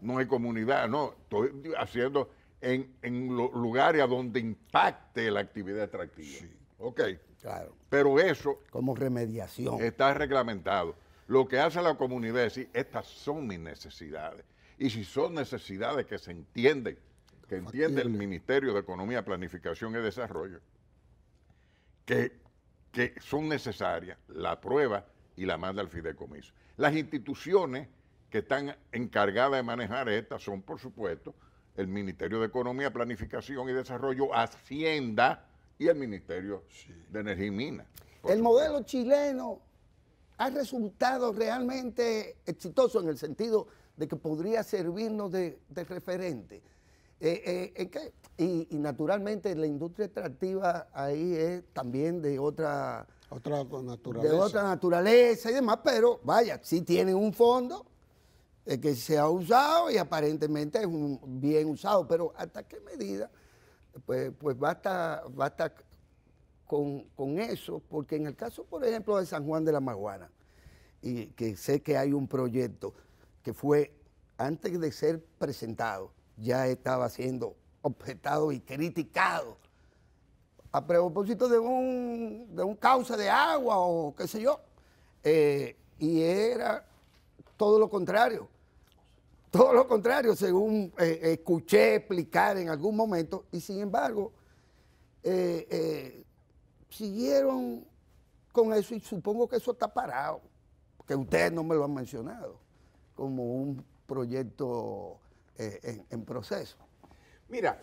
Speaker 2: no hay comunidad. No, estoy haciendo en, lugares a donde impacte la actividad extractiva. Sí. Ok. Claro.
Speaker 1: Pero eso... Como remediación.
Speaker 2: Está reglamentado. Lo que hace la comunidad es decir, estas son mis necesidades. Y si son necesidades que se entienden que entiende el Ministerio de Economía, Planificación y Desarrollo, que, son necesarias, la prueba y la manda al fideicomiso. Las instituciones que están encargadas de manejar estas son, por supuesto, el Ministerio de Economía, Planificación y Desarrollo, Hacienda y el Ministerio de Energía y Minas.
Speaker 1: El modelo chileno ha resultado realmente exitoso en el sentido de que podría servirnos de referente. Eh, eh, y, naturalmente la industria extractiva ahí es también de otra, otra naturaleza. De otra naturaleza y demás, pero vaya, sí tiene un fondo eh, que se ha usado y aparentemente es un bien usado, pero ¿hasta qué medida? Pues, pues, basta, basta con, con eso, porque en el caso, por ejemplo, de San Juan de la Maguana, y que sé que hay un proyecto que fue antes de ser presentado, ya estaba siendo objetado y criticado a propósito de un, de cauce de agua o qué sé yo. Eh, y era todo lo contrario. Todo lo contrario, según eh, escuché explicar en algún momento. Y sin embargo, eh, siguieron con eso y supongo que eso está parado, que ustedes no me lo han mencionado, como un proyecto eh, en,
Speaker 3: proceso. Mira,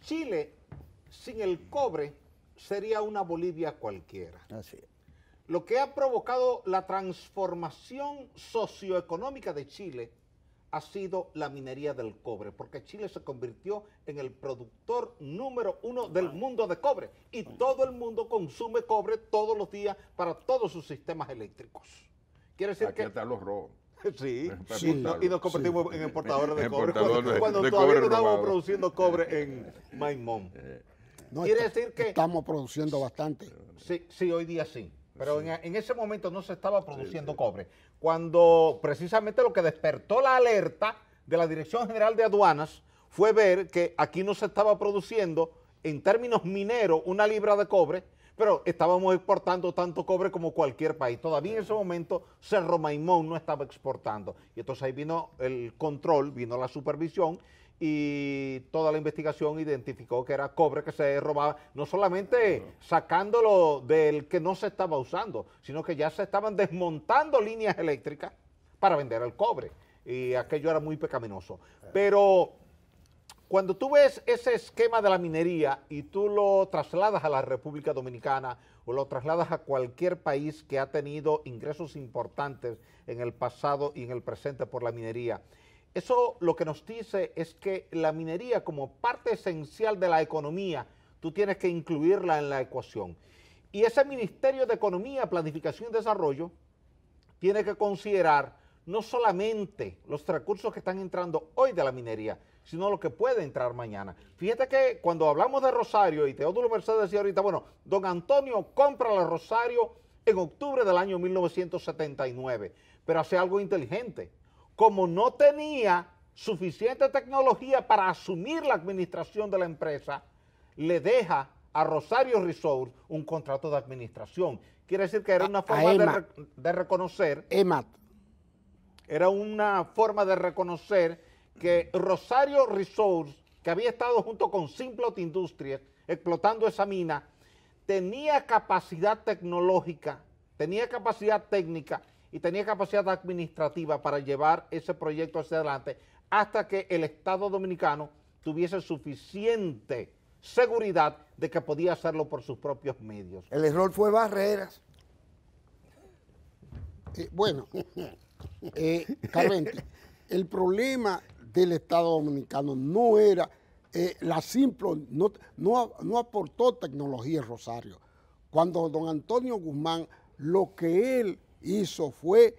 Speaker 3: Chile sin el cobre sería una Bolivia cualquiera. Así Lo que ha provocado la transformación socioeconómica de Chile ha sido la minería del cobre, porque Chile se convirtió en el productor número uno del mundo de cobre y todo el mundo consume cobre todos los días para todos sus sistemas eléctricos. Quiere decir Aquí que... Están los robos. *laughs* Sí, y nos convertimos en exportadores de cobre cuando, todavía no estábamos produciendo cobre en Maimón. *laughs* Eh. Quiere decir que... Estamos produciendo bastante. Sí, sí hoy día sí. Pero en, ese momento no se estaba produciendo cobre. Cuando precisamente lo que despertó la alerta de la Dirección General de Aduanas fue ver que aquí no se estaba produciendo en términos mineros una libra de cobre, pero estábamos exportando tanto cobre como cualquier país. Todavía en ese momento Cerro Maimón no estaba exportando. Y entonces ahí vino el control, vino la supervisión y toda la investigación identificó que era cobre que se robaba, no solamente sacándolo del que no se estaba usando, sino que ya se estaban desmontando líneas eléctricas para vender el cobre. Y aquello era muy pecaminoso. Pero cuando tú ves ese esquema de la minería y tú lo trasladas a la República Dominicana o lo trasladas a cualquier país que ha tenido ingresos importantes en el pasado y en el presente por la minería, eso lo que nos dice es que la minería como parte esencial de la economía, tú tienes que incluirla en la ecuación. Y ese Ministerio de Economía, Planificación y Desarrollo tiene que considerar no solamente los recursos que están entrando hoy de la minería, sino lo que puede entrar mañana. Fíjate que cuando hablamos de Rosario y Teodulo Mercedes decía ahorita, bueno, don Antonio compra la Rosario en octubre del año 1979, pero hace algo inteligente. Como no tenía suficiente tecnología para asumir la administración de la empresa, le deja a Rosario Resource un contrato de administración. Quiere decir que era una forma de, reconocer. EMAT. Era una forma de reconocer que Rosario Resource, que había estado junto con Simplot Industries explotando esa mina, tenía capacidad tecnológica, tenía capacidad técnica y tenía capacidad administrativa para llevar ese proyecto hacia adelante hasta que el Estado Dominicano tuviese suficiente seguridad de que podía hacerlo por sus propios medios. El
Speaker 1: error fue Barreras.
Speaker 3: Eh, bueno,
Speaker 4: *laughs* eh, el problema del Estado Dominicano no era, eh, la simple, no, no, aportó tecnología Rosario. Cuando don Antonio Guzmán lo que él hizo fue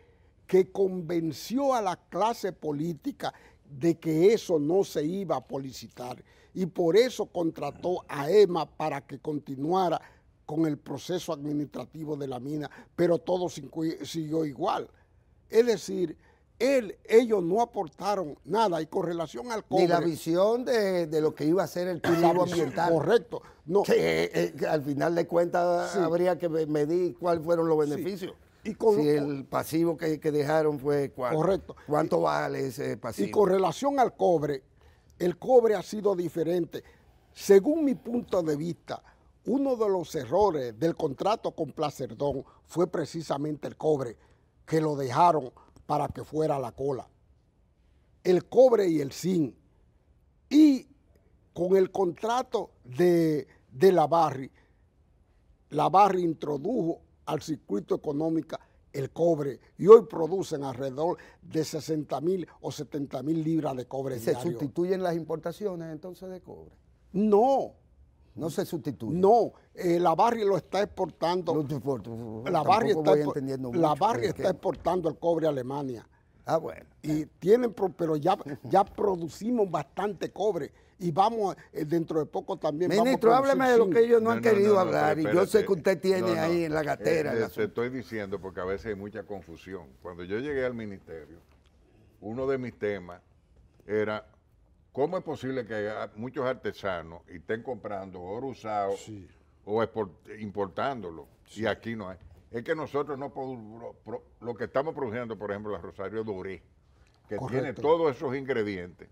Speaker 4: que convenció a la clase política de que eso no se iba a publicitar y por eso contrató a EMA para que continuara con el proceso administrativo de la mina, pero todo siguió igual. Es decir, ellos no aportaron nada. Y con relación al cobre. Ni la
Speaker 1: visión de, lo que iba a ser el turismo ambiental. Correcto. No. Eh, eh, al final de cuentas habría que medir cuáles fueron los beneficios. Y con, si el pasivo que, dejaron fue correcto. cuánto vale ese pasivo. Y con relación al cobre,
Speaker 4: el cobre ha sido diferente. Según mi punto de vista, uno de los errores del contrato con Placerdón fue precisamente el cobre, que lo dejaron para que fuera la cola, el cobre y el zinc. Y con el contrato de, de la Barri, la Barri introdujo al circuito económico el cobre y hoy producen alrededor de 60 mil o 70 mil libras de cobre. ¿Se sustituyen las
Speaker 1: importaciones entonces de cobre?
Speaker 4: No, no se sustituye. No, eh, la barrio lo está exportando. No, la barrio está, la está exportando el cobre a Alemania. Ah, bueno. Y tienen, pero ya, ya producimos bastante cobre y vamos eh, dentro de poco también. Ministro, hábleme de lo que ellos no, han querido hablar
Speaker 2: y yo sé que usted tiene ahí en la gatera. Eh, se estoy diciendo porque a veces hay mucha confusión. Cuando yo llegué al ministerio, uno de mis temas era ¿Cómo es posible que muchos artesanos estén comprando oro usado o importándolo y aquí no hay? Es que nosotros no lo que estamos produciendo, por ejemplo, la Rosario Doré, que tiene todos esos ingredientes.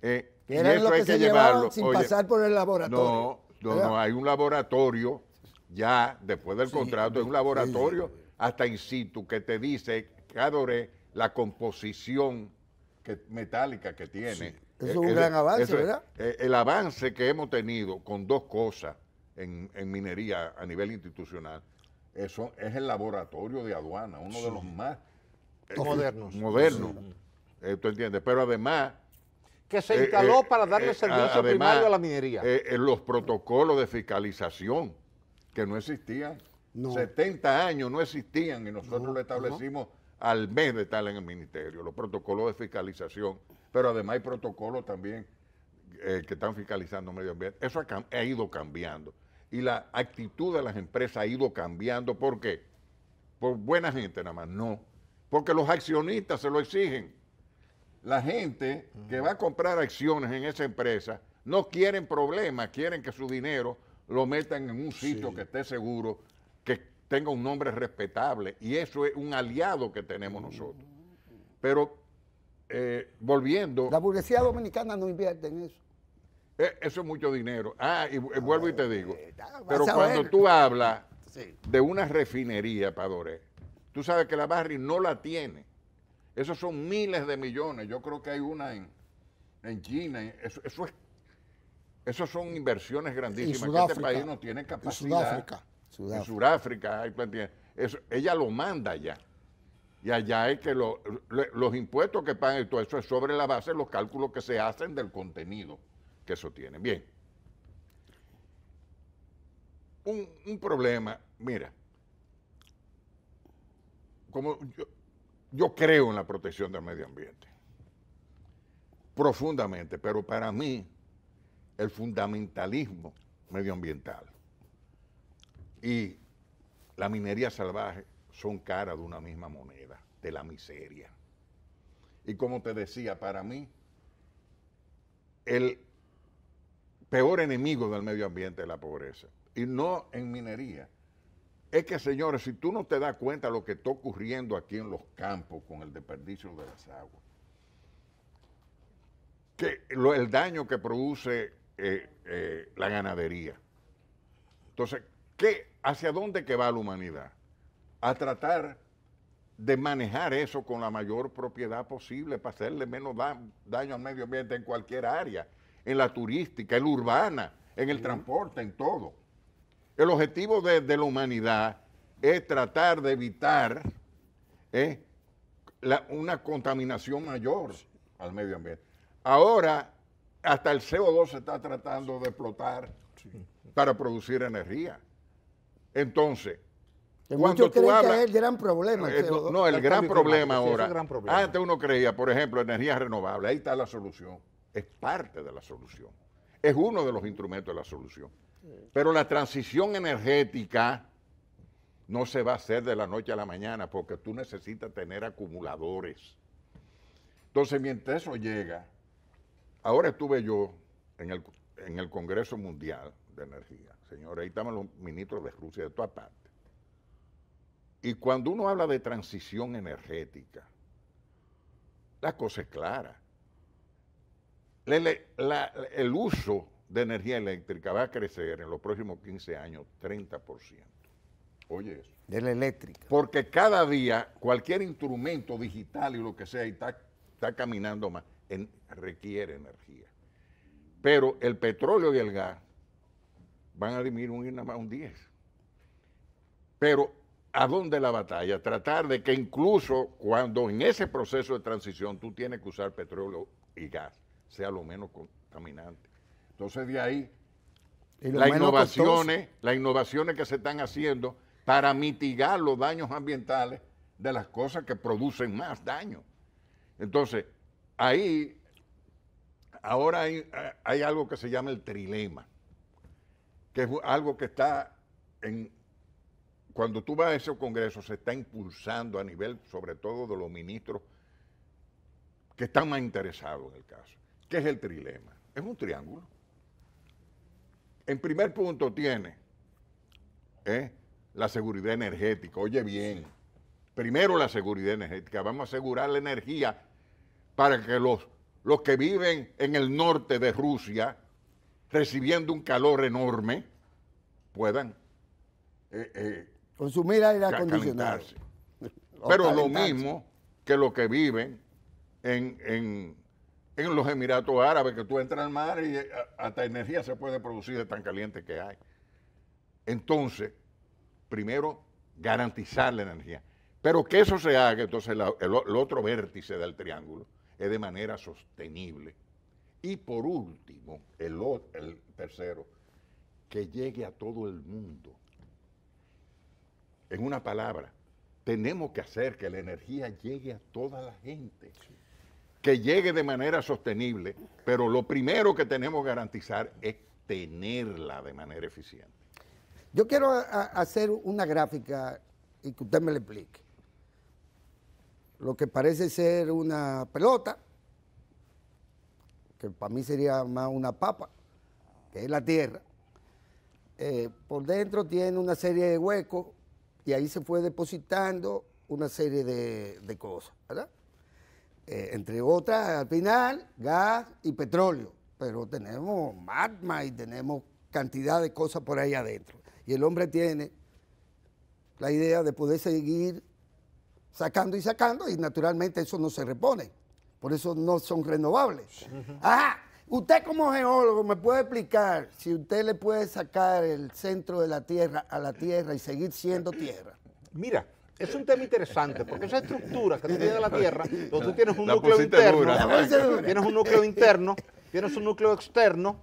Speaker 2: Eh, y eso hay que, llevarlo sin pasar por el laboratorio. No, no, no, hay un laboratorio ya después del contrato, hay un laboratorio hasta in situ que te dice cada la composición metálica que tiene eso eh, es un eh, gran avance, ¿verdad? Eh, el avance que hemos tenido con dos cosas en, minería a nivel institucional, eso es el laboratorio de aduana, uno de los más modernos. ¿Tú entiendes? Pero además
Speaker 3: que se instaló para darle servicio primario a la minería.
Speaker 2: los protocolos de fiscalización que no existían. 70 años no existían y nosotros lo establecimos al mes de tal en el ministerio, los protocolos de fiscalización pero además hay protocolos también eh, que están fiscalizando medio ambiente. Eso ha, ido cambiando. Y la actitud de las empresas ha ido cambiando. ¿Por qué? Por buena gente nada más, no. Porque los accionistas se lo exigen. La gente que va a comprar acciones en esa empresa no quieren problemas, quieren que su dinero lo metan en un sitio que esté seguro, que tenga un nombre respetable. Y eso es un aliado que tenemos mm. nosotros. Pero eh,
Speaker 1: volviendo. La burguesía dominicana no invierte en eso.
Speaker 2: Eh, eso es mucho dinero. Ah, y vuelvo y te ah, digo. Pero cuando tú hablas de una refinería, Padore, tú sabes que la Barry no la tiene. Esos son miles de millones. Yo creo que hay una en, China. Eso, Esos son inversiones grandísimas que este país no tiene capacidad. En Sudáfrica. En Sudáfrica, ella lo manda ya. Y allá es que los impuestos que pagan y todo eso es sobre la base de los cálculos que se hacen del contenido que eso tiene. Bien. Un, problema, mira, como yo creo en la protección del medio ambiente, profundamente, pero para mí el fundamentalismo medioambiental y la minería salvaje son caras de una misma moneda, de la miseria. Y como te decía, para mí, el peor enemigo del medio ambiente es la pobreza. Y no en minería. Es que, señores, si tú no te das cuenta de lo que está ocurriendo aquí en los campos con el desperdicio de las aguas, que el daño que produce eh, eh, la ganadería. Entonces, ¿hacia dónde que va la humanidad? a tratar de manejar eso con la mayor propiedad posible para hacerle menos daño al medio ambiente en cualquier área, en la turística, en la urbana, en el transporte, en todo. El objetivo de, la humanidad es tratar de evitar eh, una contaminación mayor al medio ambiente. Ahora, hasta el CO2 se está tratando de explotar para producir energía. Entonces, Muchos creen que es el
Speaker 1: gran problema. Eh, no, el, gran problema ahora.
Speaker 2: Antes uno creía, por ejemplo, energía renovable, ahí está la solución. Es parte de la solución. Es uno de los instrumentos de la solución. Pero la transición energética no se va a hacer de la noche a la mañana porque tú necesitas tener acumuladores. Entonces, mientras eso llega, ahora estuve yo en el, Congreso Mundial de Energía. Señores, ahí estamos los ministros de Rusia de todas partes y cuando uno habla de transición energética, la cosa es clara. el uso de energía eléctrica va a crecer en los próximos 15 años 30%. Oye eso. De la eléctrica. Porque cada día cualquier instrumento digital y lo que sea y está, caminando más, requiere energía. Pero el petróleo y el gas van a disminuir nada más un 10. Pero a dónde la batalla, tratar de que incluso cuando en ese proceso de transición tú tienes que usar petróleo y gas, sea lo menos contaminante. Entonces de ahí las innovaciones, las innovaciones que se están haciendo para mitigar los daños ambientales de las cosas que producen más daño. Entonces, ahí ahora hay algo que se llama el trilema, que es algo que está en, cuando tú vas a ese congreso se está impulsando a nivel, sobre todo, de los ministros que están más interesados en el caso. ¿Qué es el trilema? Es un triángulo. En primer punto tiene ¿eh? la seguridad energética. Oye bien, primero la seguridad energética. Vamos a asegurar la energía para que los, los que viven en el norte de Rusia, recibiendo un calor enorme, puedan eh, eh,
Speaker 1: Consumir aire acondicionado.
Speaker 2: Pero lo mismo que lo que viven en, los Emiratos Árabes, que tú entras al mar y eh, hasta energía se puede producir de tan caliente que hay. Entonces, primero, garantizar la energía. Pero que eso se haga, entonces el, otro vértice del triángulo es de manera sostenible. Y por último, el tercero, que llegue a todo el mundo en una palabra, tenemos que hacer que la energía llegue a toda la gente, que llegue de manera sostenible, pero lo primero que tenemos que garantizar es tenerla de manera eficiente.
Speaker 1: Yo quiero hacer una gráfica y que usted me la explique. Lo que parece ser una pelota, que para mí sería más una papa, que es la tierra. Eh, por dentro tiene una serie de huecos y ahí se fue depositando una serie de, cosas, ¿verdad? Eh, entre otras, al final, gas y petróleo, pero tenemos magma y tenemos cantidad de cosas por ahí adentro. Y el hombre tiene la idea de poder seguir sacando y sacando y naturalmente eso no se repone. Por eso no son renovables. Ajá, Usted como geólogo me puede explicar si usted le puede sacar el centro de la Tierra
Speaker 3: a la Tierra y seguir siendo Tierra. Mira, es un tema interesante porque esa estructura que tú la Tierra, donde tú tienes un núcleo interno, tienes un núcleo interno, tienes un núcleo externo,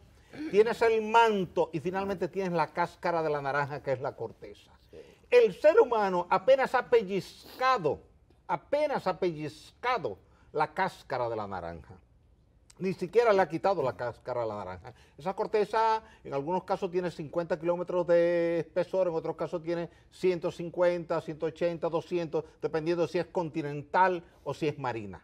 Speaker 3: tienes el manto y finalmente tienes la cáscara de la naranja que es la corteza. El ser humano apenas ha pellizcado, apenas ha pellizcado la cáscara de la naranja ni siquiera le ha quitado la cáscara a la naranja. Esa corteza en algunos casos tiene 50 kilómetros de espesor, en otros casos tiene 150, 180, 200, dependiendo si es continental o si es marina.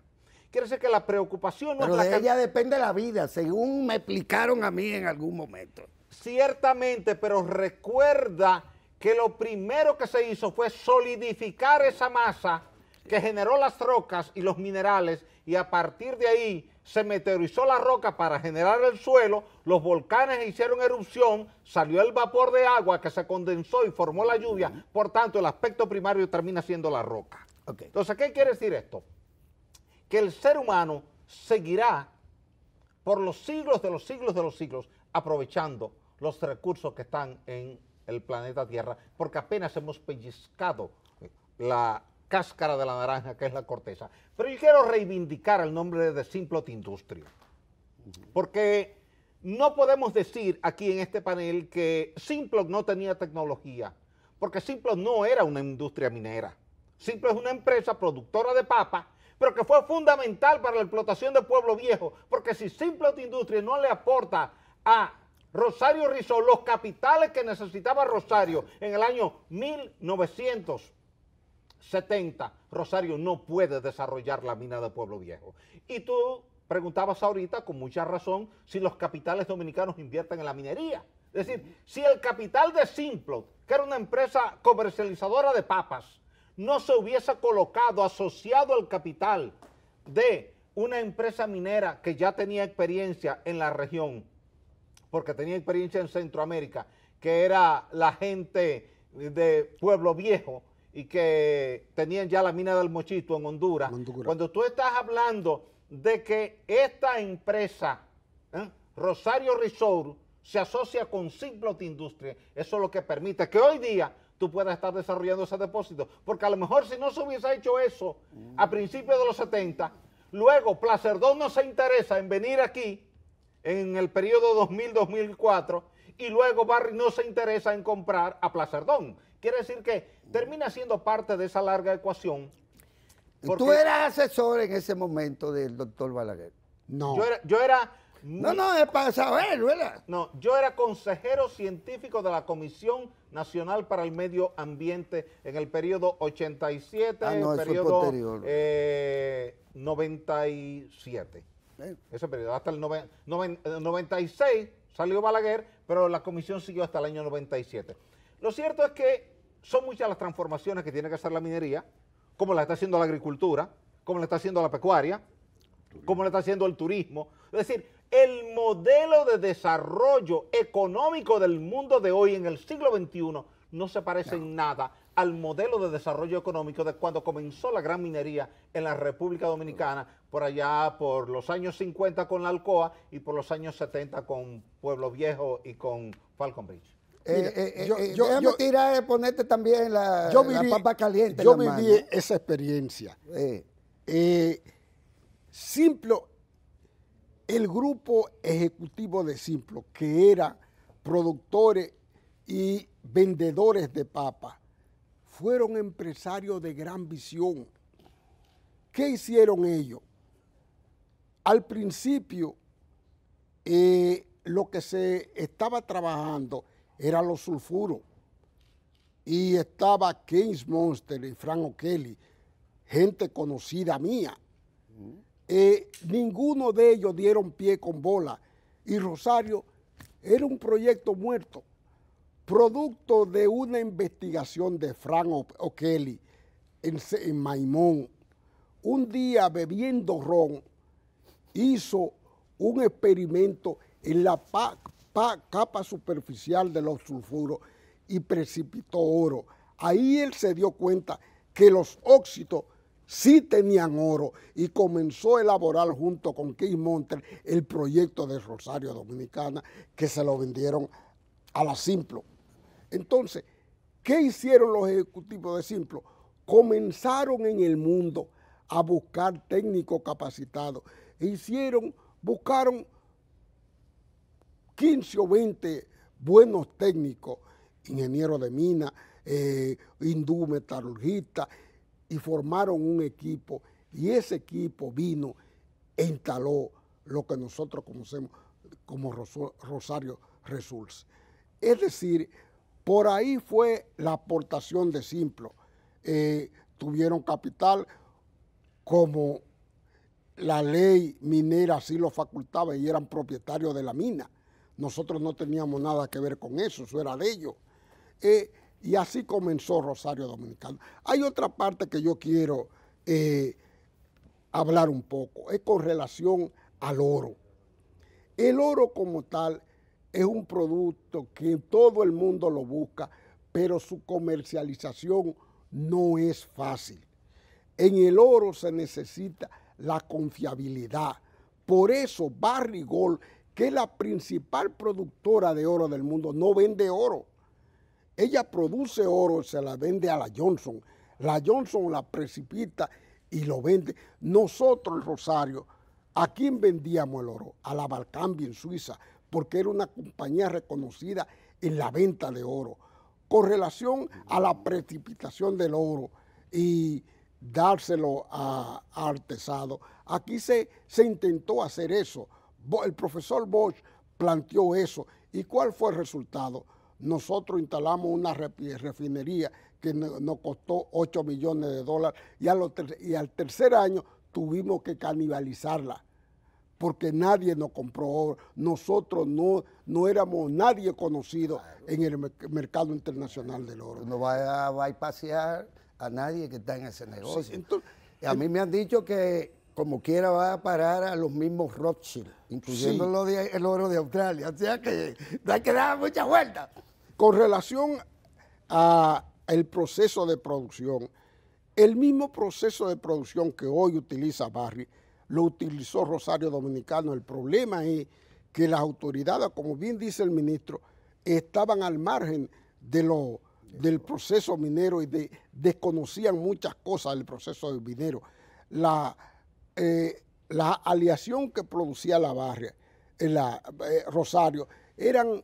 Speaker 3: Quiere decir que la preocupación no Pero es de que ella depende la vida, según me explicaron a mí en algún momento. Ciertamente, pero recuerda que lo primero que se hizo fue solidificar esa masa que generó las rocas y los minerales y a partir de ahí se meteorizó la roca para generar el suelo, los volcanes hicieron erupción, salió el vapor de agua que se condensó y formó la lluvia, por tanto el aspecto primario termina siendo la roca. Entonces, ¿qué quiere decir esto? Que el ser humano seguirá por los siglos de los siglos de los siglos aprovechando los recursos que están en el planeta Tierra, porque apenas hemos pellizcado la cáscara de la naranja, que es la corteza. Pero yo quiero reivindicar el nombre de Simplot Industria, porque no podemos decir aquí en este panel que Simplot no tenía tecnología, porque Simplot no era una industria minera. Simplot es una empresa productora de papa, pero que fue fundamental para la explotación de Pueblo Viejo, porque si Simplot Industria no le aporta a Rosario Rizzo los capitales que necesitaba Rosario en el año 1900, 70, Rosario no puede desarrollar la mina de Pueblo Viejo. Y tú preguntabas ahorita, con mucha razón, si los capitales dominicanos invierten en la minería. Es decir, si el capital de Simplot, que era una empresa comercializadora de papas, no se hubiese colocado asociado al capital de una empresa minera que ya tenía experiencia en la región, porque tenía experiencia en Centroamérica, que era la gente de Pueblo Viejo, y que tenían ya la mina del Mochito en Honduras. Cuando tú estás hablando de que esta empresa, ¿eh? Rosario Resort, se asocia con Simplot Industria, eso es lo que permite que hoy día tú puedas estar desarrollando ese depósito. Porque a lo mejor si no se hubiese hecho eso a principios de los 70, luego Placerdón no se interesa en venir aquí en el periodo 2000-2004 y luego Barry no se interesa en comprar a Placerdón. Quiere decir que termina siendo parte de esa larga ecuación. ¿Tú eras asesor en ese momento del doctor Balaguer? No. Yo era, yo no, no, es para saber, ¿verdad? No, yo era consejero científico de la Comisión Nacional para el Medio Ambiente en el periodo 87, en el periodo 97. Eh, eh. Ese periodo, hasta el 96 eh, salió Balaguer, pero la comisión siguió hasta el año 97. Lo cierto es que son muchas las transformaciones que tiene que hacer la minería, como la está haciendo la agricultura, como la está haciendo la pecuaria, como la está haciendo el turismo. Es decir, el modelo de desarrollo económico del mundo de hoy en el siglo XXI no se parece en nada al modelo de desarrollo económico de cuando comenzó la gran minería en la República Dominicana, por allá por los años 50 con la Alcoa y por los años 70 con Pueblo Viejo y con Falcon Bridge.
Speaker 1: Eh, eh, yo, eh, yo, ponerte también la,
Speaker 4: papa caliente. Yo viví esa experiencia. Simplo, el grupo ejecutivo de Simplo, que era productores y vendedores de papa, fueron empresarios de gran visión. ¿Qué hicieron ellos? Al principio, lo que se estaba trabajando eran los sulfuros. Y estaba Keynes Monster y Frank O'Kelly, gente conocida mía. Eh, ninguno de ellos dieron pie con bola. Y Rosario era un proyecto muerto, producto de una investigación de Frank O'Kelly en, en Maimón. Un día bebiendo ron, hizo un experimento en la capa superficial de los sulfuros y precipitó oro. Ahí él se dio cuenta que los óxidos sí tenían oro y comenzó a elaborar junto con Keith Monter el proyecto de Rosario Dominicana que se lo vendieron a la Simplo. Entonces, ¿qué hicieron los ejecutivos de Simplo? Comenzaron en el mundo a buscar técnicos capacitados e hicieron, buscaron 15 o 20 buenos técnicos, ingenieros de mina, eh, hindú, metalurgista, y formaron un equipo. Y ese equipo vino e instaló lo que nosotros conocemos como Rosario Results. Es decir, por ahí fue la aportación de Simplo. Eh, tuvieron capital como la ley minera así lo facultaba y eran propietarios de la mina. Nosotros no teníamos nada que ver con eso, eso era de ellos. Eh, y así comenzó Rosario Dominicano. Hay otra parte que yo quiero eh, hablar un poco, es con relación al oro. El oro como tal es un producto que todo el mundo lo busca, pero su comercialización no es fácil. En el oro se necesita la confiabilidad. Por eso Barrigol que es la principal productora de oro del mundo, no vende oro. Ella produce oro, y se la vende a la Johnson. La Johnson la precipita y lo vende. Nosotros, el Rosario, ¿a quién vendíamos el oro? A la Balcambia en Suiza, porque era una compañía reconocida en la venta de oro. Con relación a la precipitación del oro y dárselo a, a artesado, aquí se, se intentó hacer eso el profesor Bosch planteó eso. ¿Y cuál fue el resultado? Nosotros instalamos una refinería que nos costó 8 millones de dólares y, y al tercer año tuvimos que canibalizarla porque nadie nos compró oro. Nosotros no, no éramos nadie conocido en el mercado internacional del
Speaker 1: oro. No va a pasear a nadie que está en ese negocio. a mí me han dicho que como quiera va a parar a los mismos Rothschild, incluyendo el oro de Australia. O sea que hay que dar muchas vueltas. Con relación
Speaker 4: al proceso de producción, el mismo proceso de producción que hoy utiliza Barry, lo utilizó Rosario Dominicano. El problema es que las autoridades, como bien dice el ministro, estaban al margen de lo, del proceso minero y desconocían muchas cosas del proceso minero. La, eh, la aleación que producía la barria, eh, la, eh, Rosario, eran,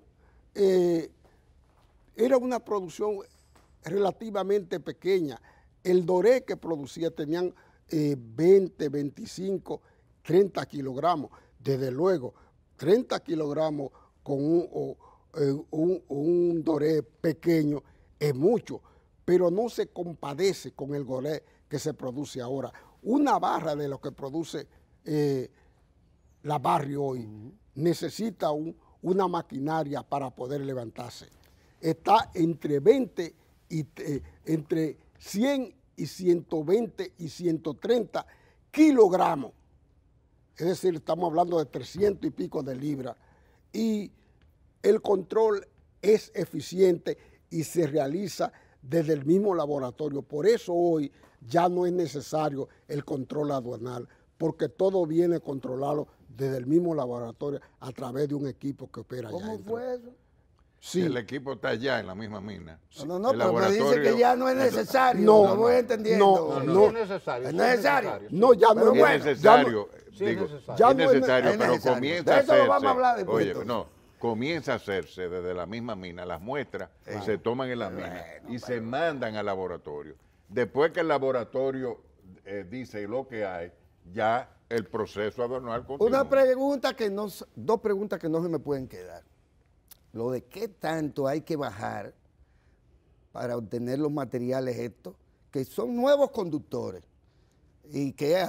Speaker 4: era una producción relativamente pequeña. El doré que producía tenían 20, 25, 30 kilogramos. Desde luego, 30 kilogramos con un, un doré pequeño es mucho, pero no se compadece con el doré que se produce ahora una barra de lo que produce eh, la barrio hoy necesita una maquinaria para poder levantarse. Está entre 20 y eh, entre 100 y 120 y 130 kilogramos. Es decir, estamos hablando de 300 y pico de libras. Y el control es eficiente y se realiza desde el mismo laboratorio. Por eso hoy ya no es necesario el control aduanal, porque todo viene controlado desde el mismo laboratorio a través de
Speaker 2: un equipo que opera allá. ¿Cómo fue eso? Sí. El equipo está allá en la misma mina. No,
Speaker 1: no, pero me dice que ya no es necesario. No, no, no voy entendiendo. No, no, es necesario. Es necesario.
Speaker 4: No, ya no es bueno, necesario. es necesario. pero comienza a hacerse. vamos a hablar
Speaker 3: después. Oye,
Speaker 2: no, comienza a hacerse desde la misma mina. Las muestras se toman en la mina y se mandan al laboratorio Después que el laboratorio eh, dice lo que hay, ya el proceso aduanal continúa. Una
Speaker 1: pregunta que nos, dos preguntas que no se me pueden quedar. Lo de qué tanto hay que bajar para obtener los materiales estos, que son nuevos conductores y que eh,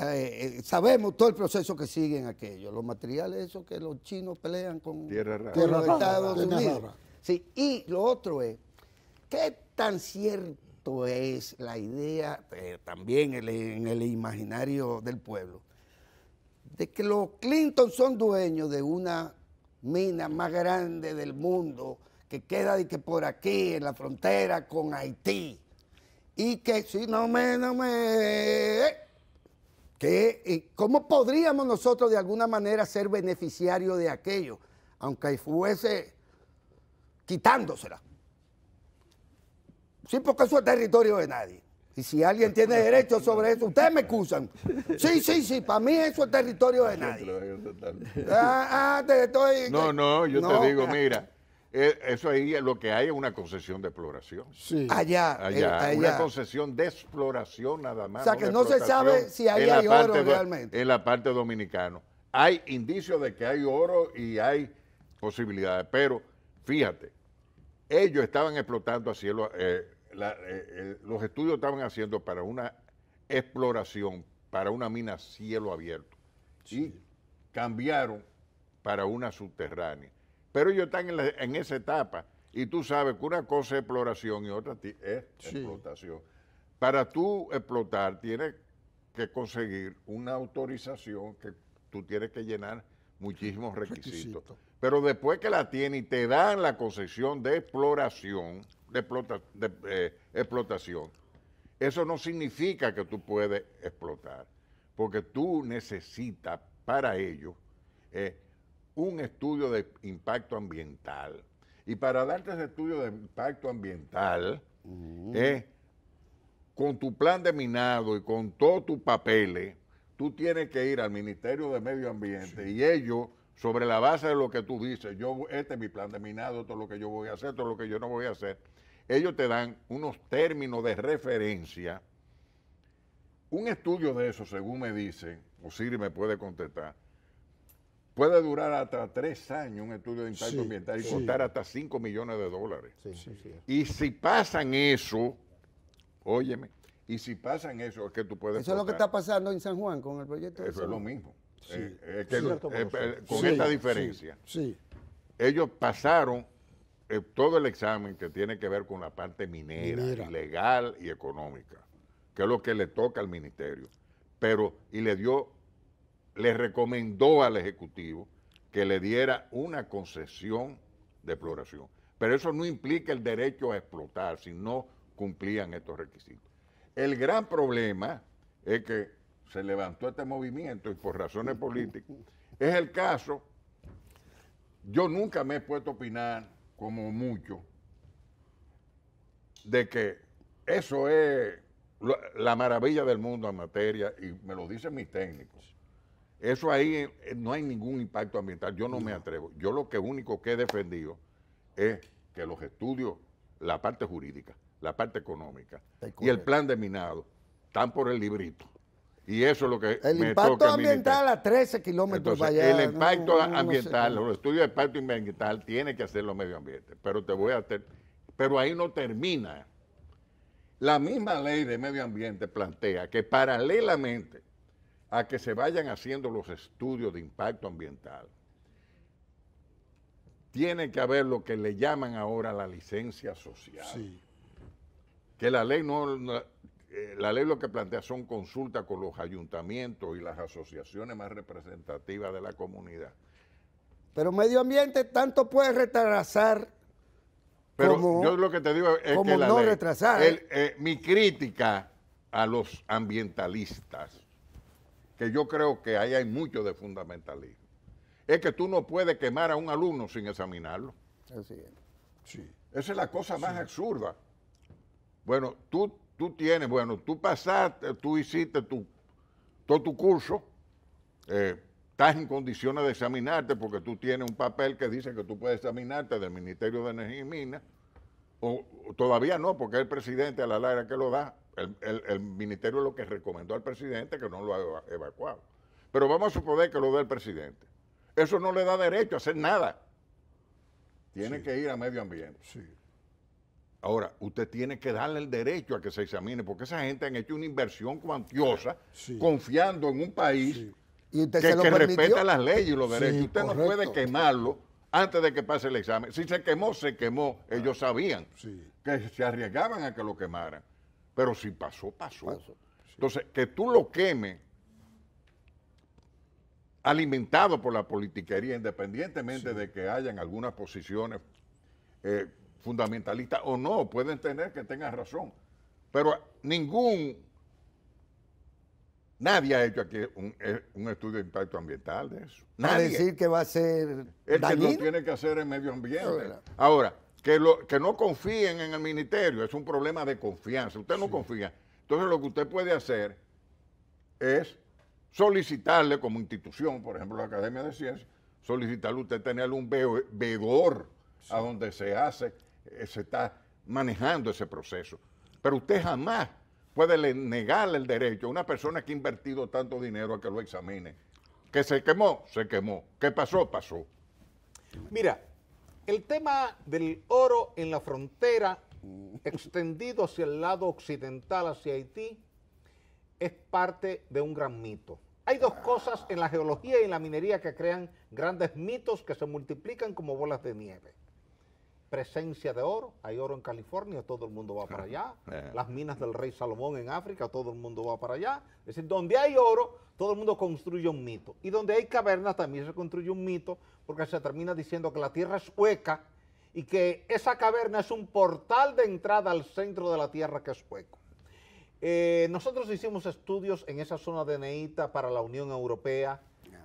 Speaker 1: eh, sabemos todo el proceso que siguen aquellos, los materiales esos que los chinos pelean con, tierra rara. los Estados Unidos. Sí, y lo otro es, ¿qué tan cierto es la idea, eh, también en el imaginario del pueblo, de que los Clinton son dueños de una mina más grande del mundo que queda de que por aquí, en la frontera con Haití, y que si no me, no me, que, eh, ¿cómo podríamos nosotros de alguna manera ser beneficiarios de aquello? Aunque fuese quitándosela. Sí, porque eso es territorio de nadie. Y si alguien tiene derecho sobre eso, ustedes me excusan. Sí, sí, sí, para mí eso es territorio de nadie. Ah, ah, no, no, yo te digo, mira,
Speaker 2: eh, eso ahí lo que hay es una concesión de exploración.
Speaker 1: Sí.
Speaker 4: Allá,
Speaker 2: eh, allá, Una concesión de exploración nada más. O sea, que no se sabe si ahí hay oro realmente. En la parte dominicana. Hay indicios de que hay oro y hay posibilidades, pero fíjate, ellos estaban explotando a cielo... Eh, eh, eh, los estudios estaban haciendo para una exploración, para una mina cielo abierto. Y cambiaron para una subterránea. Pero ellos están en, esa etapa y tú sabes que una cosa es exploración y otra es explotación. Para tú explotar tienes que conseguir una autorización que tú tienes que llenar muchísimos requisitos. Pero después que la tienes y te dan la concesión de exploración, de, eh, explotación, eso no significa que tú puedes explotar, porque tú necesitas para ello eh, un estudio de impacto ambiental. Y para darte ese estudio de impacto ambiental, eh, con tu plan de minado y con todos tus papeles, tú tienes que ir al Ministerio de Medio Ambiente y ellos, sobre la base de lo que tú dices, yo este es mi plan de minado, esto es lo que yo voy a hacer, esto es lo que yo no voy a hacer, ellos te dan unos términos de referencia. Un estudio de eso, según me dicen, o Siri me puede contestar, puede durar hasta tres años un estudio de impacto ambiental y costar hasta cinco millones de dólares. y si pasan eso, óyeme, y si pasan eso, es que tú puedes. Eso es lo que está
Speaker 1: pasando en San Juan con el proyecto. Eso es lo mismo. con esta diferencia. sí
Speaker 2: ellos pasaron eh, todo el examen que tiene que ver con la parte minera, minera, legal y económica, que es lo que le toca al ministerio. Pero, y le dio, le recomendó al Ejecutivo que le diera una concesión de exploración. Pero eso no implica el derecho a explotar si no cumplían estos requisitos. El gran problema es que se levantó este movimiento y por razones políticas. Es el caso, yo nunca me he puesto a opinar como mucho, de que eso es la maravilla del mundo en materia, y me lo dicen mis técnicos. Eso ahí eh, no hay ningún impacto ambiental, yo no, me atrevo. Yo lo que único que he defendido es que los estudios, la parte jurídica, la parte económica y el plan de minado están por el librito. Y eso es lo que. El impacto ambiental
Speaker 1: a, 13 kilómetros Entonces, El impacto ambiental,
Speaker 2: los estudios de impacto ambiental tiene que hacer los medio ambiente. Pero te voy a Pero ahí no termina. La misma ley de medio ambiente plantea que paralelamente a que se vayan haciendo los estudios de impacto ambiental, tiene que haber lo que le llaman ahora la licencia social. Que la ley no eh, la ley lo que plantea son consultas con los ayuntamientos y las asociaciones más representativas de la comunidad.
Speaker 1: Pero medio ambiente tanto puede retrasar Pero como, yo lo
Speaker 2: que te digo es no retrasar. ¿eh? Eh, mi crítica a los ambientalistas, que yo creo que ahí hay mucho de fundamentalismo, es que tú no puedes quemar a un alumno sin examinarlo. es. Sí. Esa es la cosa más absurda. Bueno, tú tú tienes, bueno, tú pasaste, tú hiciste tu, todo tu curso, eh, estás en condiciones de examinarte porque tú tienes un papel que dice que tú puedes examinarte del Ministerio de Energía y Minas, o, todavía no, porque el presidente a la larga que lo da, el, ministerio es lo que recomendó al presidente que no lo ha evacuado. Pero vamos a suponer que lo dé el presidente. Eso no le da derecho a hacer nada. Tiene que ir a medio ambiente. Sí. Ahora, usted tiene que darle el derecho a que se examine, porque esa gente han hecho una inversión cuantiosa, confiando en un país que, respeta las leyes y los derechos. usted no puede quemarlo antes de que pase el examen. Si se quemó, se quemó. Ellos ah, sabían que se arriesgaban a que lo quemaran. Pero si pasó, pasó. Entonces, que tú lo quemes alimentado por la politiquería, independientemente de que hayan algunas posiciones eh, fundamentalista o no, pueden tener que tengan razón. Pero ningún, nadie ha hecho aquí un, eh, estudio de impacto ambiental de eso. Nadie. decir
Speaker 1: que va a ser Es que lo
Speaker 2: tiene que hacer el medio ambiente. Ahora, que, lo, que no confíen en el ministerio, es un problema de confianza. Usted no confía. Entonces lo que usted puede hacer es solicitarle como institución, por ejemplo la Academia de Ciencias, solicitarle usted tenerle un veedor a donde se hace eh, se está manejando ese proceso. Pero usted jamás puede negarle el derecho a una persona que ha invertido tanto dinero a que lo examine. Que se quemó, se quemó. ¿Qué pasó? Pasó.
Speaker 3: Mira, el tema del oro en la frontera extendido hacia el lado occidental, hacia Haití, es parte de un gran mito. Hay dos cosas en la geología y en la minería que crean grandes mitos que se multiplican como bolas de nieve presencia de oro, hay oro en California, todo el mundo va para allá, eh. las minas del rey Salomón en África, todo el mundo va para allá, es decir, donde hay oro, todo el mundo construye un mito, y donde hay cavernas también se construye un mito, porque se termina diciendo que la tierra es hueca y que esa caverna es un portal de entrada al centro de la tierra que es hueco. Eh, nosotros hicimos estudios en esa zona de Neita para la Unión Europea,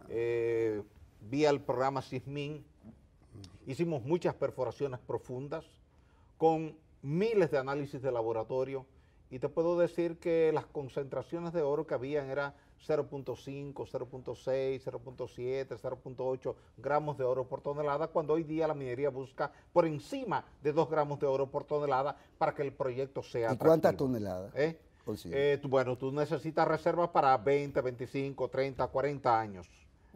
Speaker 3: vía el eh, programa SISMIN, Hicimos muchas perforaciones profundas con miles de análisis de laboratorio y te puedo decir que las concentraciones de oro que habían eran 0.5, 0.6, 0.7, 0.8 gramos de oro por tonelada, cuando hoy día la minería busca por encima de 2 gramos de oro por tonelada para que el proyecto sea. ¿Y cuántas toneladas? ¿Eh? Eh, bueno, tú necesitas reservas para 20, 25, 30, 40 años.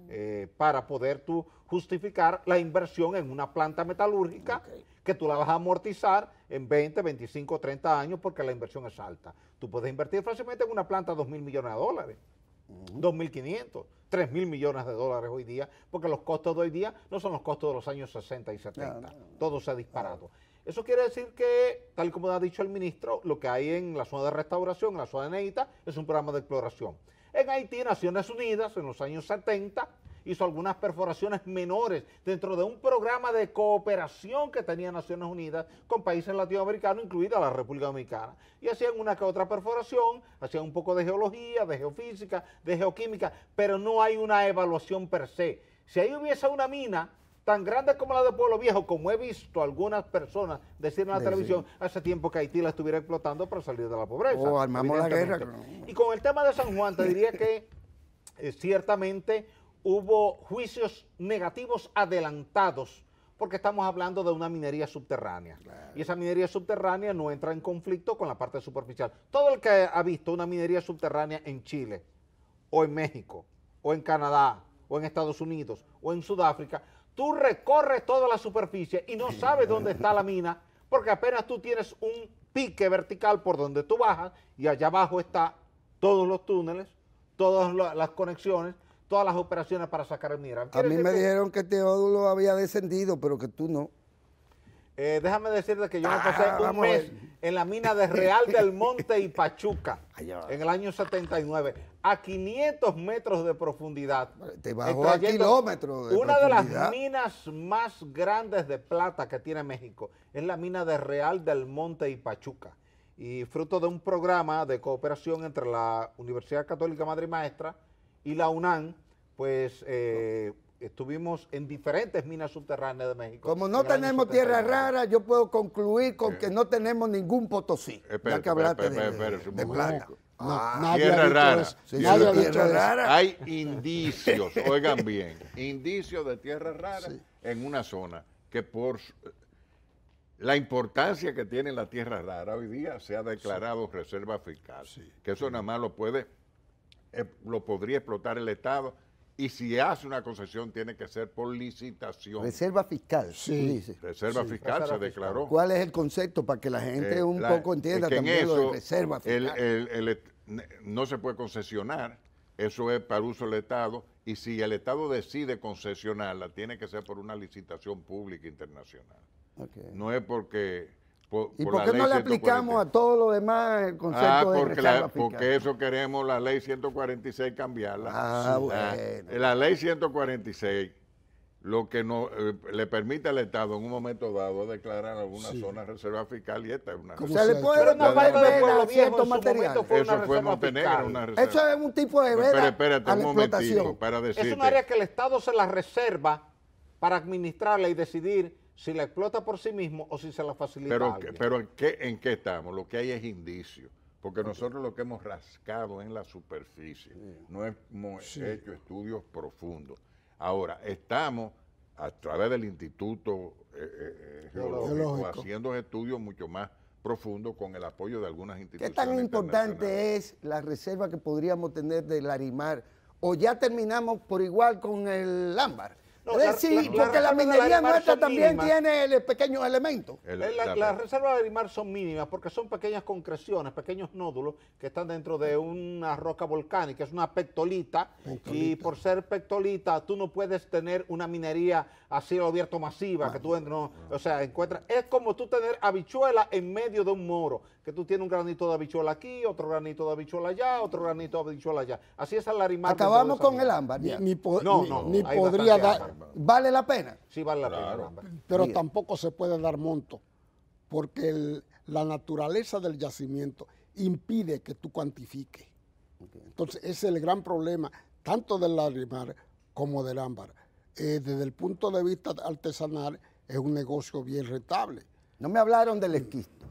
Speaker 3: Eh, para poder tú justificar la inversión en una planta metalúrgica que tú la vas a amortizar en 20, 25, 30 años porque la inversión es alta. Tú puedes invertir fácilmente en una planta 2 mil millones de dólares, 2 mil 2.500, 3 mil millones de dólares hoy día, porque los costos de hoy día no son los costos de los años 60 y 70. Todo se ha disparado. Eso quiere decir que, tal como ha dicho el ministro, lo que hay en la zona de restauración, en la zona de Neita, es un programa de exploración. En Haití, Naciones Unidas, en los años 70, hizo algunas perforaciones menores dentro de un programa de cooperación que tenía Naciones Unidas con países latinoamericanos, incluida la República Dominicana. Y hacían una que otra perforación, hacían un poco de geología, de geofísica, de geoquímica, pero no hay una evaluación per se. Si ahí hubiese una mina, tan grande como la de Pueblo Viejo, como he visto algunas personas decir en la televisión, hace tiempo que Haití la estuviera explotando para salir de la pobreza. O oh, armamos la guerra. Y con el tema de San Juan, te diría que *laughs* eh, ciertamente hubo juicios negativos adelantados, porque estamos hablando de una minería subterránea. Y esa minería subterránea no entra en conflicto con la parte superficial. Todo el que ha visto una minería subterránea en Chile, o en México, o en Canadá, o en Estados Unidos, o en Sudáfrica, tú recorres toda la superficie y no sabes dónde está la mina, porque apenas tú tienes un pique vertical por donde tú bajas y allá abajo están todos los túneles, todas las conexiones, todas las operaciones para sacar el mineral. A mí me
Speaker 1: dijeron que Teodulo lo había descendido, pero que tú no.
Speaker 3: Eh, déjame decirte que yo me pasé ah, un mes en la mina de Real del Monte y Pachuca *laughs* en el año 79, a 500 metros de profundidad. Te
Speaker 1: bajó eh, a kilómetros. una de las
Speaker 3: minas más grandes de plata que tiene México es la mina de Real del Monte y Pachuca. Y fruto de un programa de cooperación entre la Universidad Católica Madre y Maestra y la UNAM, pues. Eh, estuvimos en diferentes minas subterráneas de México.
Speaker 1: Como no tenemos tierra rara, yo puedo concluir con que no tenemos ningún Potosí. ya que hablaste de, plata.
Speaker 2: tierra rara. rara. Hay indicios, *laughs* oigan bien, indicios de tierra rara en una zona que por la importancia que tiene la tierra rara hoy día se ha declarado reserva fiscal. Que eso nada más lo puede, eh, lo podría explotar el Estado y si hace una concesión, tiene que ser por licitación. Reserva
Speaker 1: fiscal, sí. dice. Reserva fiscal, se declaró. ¿Cuál es el concepto para que la gente eh, un poco entienda también lo de reserva fiscal?
Speaker 2: no se puede concesionar, eso es para uso del Estado, y si el Estado decide concesionarla, tiene que ser por una licitación pública internacional. No es porque ¿Y por, qué no le aplicamos
Speaker 1: a todos los demás el concepto ah, porque de la, Porque
Speaker 2: eso queremos la ley 146 cambiarla. Ah, ah, bueno. La, ley 146 lo que eh, le permite al Estado en un momento dado declarar alguna sí. zona reserva fiscal y esta es una reserva. O sea, le puede dar una veda
Speaker 3: a ciertos materiales. Eso fue mantener una reserva. Eso es un tipo de veda. Pero espérate un momentito para Es un área que el Estado se la reserva para administrarla y decidir si la explota por sí mismo o si se la facilita. Pero, alguien. pero
Speaker 2: ¿en, qué, estamos? Lo que hay es indicio, Porque nosotros lo que hemos rascado en la superficie, no hemos hecho estudios profundos. Ahora, estamos a través del Instituto eh, eh, eh, geológico, haciendo estudios mucho más profundos con el apoyo de algunas instituciones. ¿Qué tan
Speaker 1: importante es la reserva que podríamos tener del Arimar? ¿O ya terminamos por igual con el ámbar? No, eh, sí, porque la, minería nuestra también tiene el pequeños elementos.
Speaker 3: Eh, las reservas de limar son mínimas porque son pequeñas concreciones, pequeños nódulos que están dentro de una roca volcánica, es una pectolita, y por ser pectolita tú no puedes tener una minería a cielo abierto masiva, que tú ah. no, o sea, encuentras, es como tú tener habichuela en medio de un moro que tú tienes un granito de habichuela aquí, otro granito de habichuela allá, otro granito de habichuela allá. Así es Larimar. Acabamos con
Speaker 1: el ámbar. Ni, ni, no, no, podría dar.
Speaker 3: ¿Vale la pena? Sí, vale la
Speaker 4: pena. Pero tampoco se puede dar monto, porque la naturaleza del yacimiento impide que tú cuantifiques. Entonces, ese es el gran problema, tanto del Larimar como del ámbar. Eh, desde el punto de vista artesanal, es un negocio bien rentable. No me hablaron del esquisto.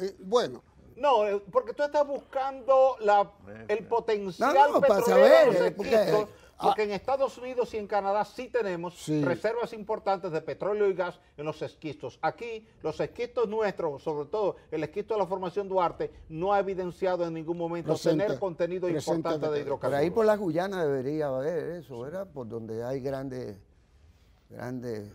Speaker 4: Eh, bueno.
Speaker 3: No, eh, porque tú estás buscando la, el potencial petrolero de los esquistos, eh, porque ah. en Estados Unidos y en Canadá sí tenemos reservas importantes de petróleo y gas en los esquistos. Aquí, los esquistos nuestros, sobre todo el esquisto de la formación Duarte, no ha evidenciado en ningún momento tener contenido importante de hidrocarburos. ahí por
Speaker 1: la Guyana debería haber eso, era Por donde hay grandes, grandes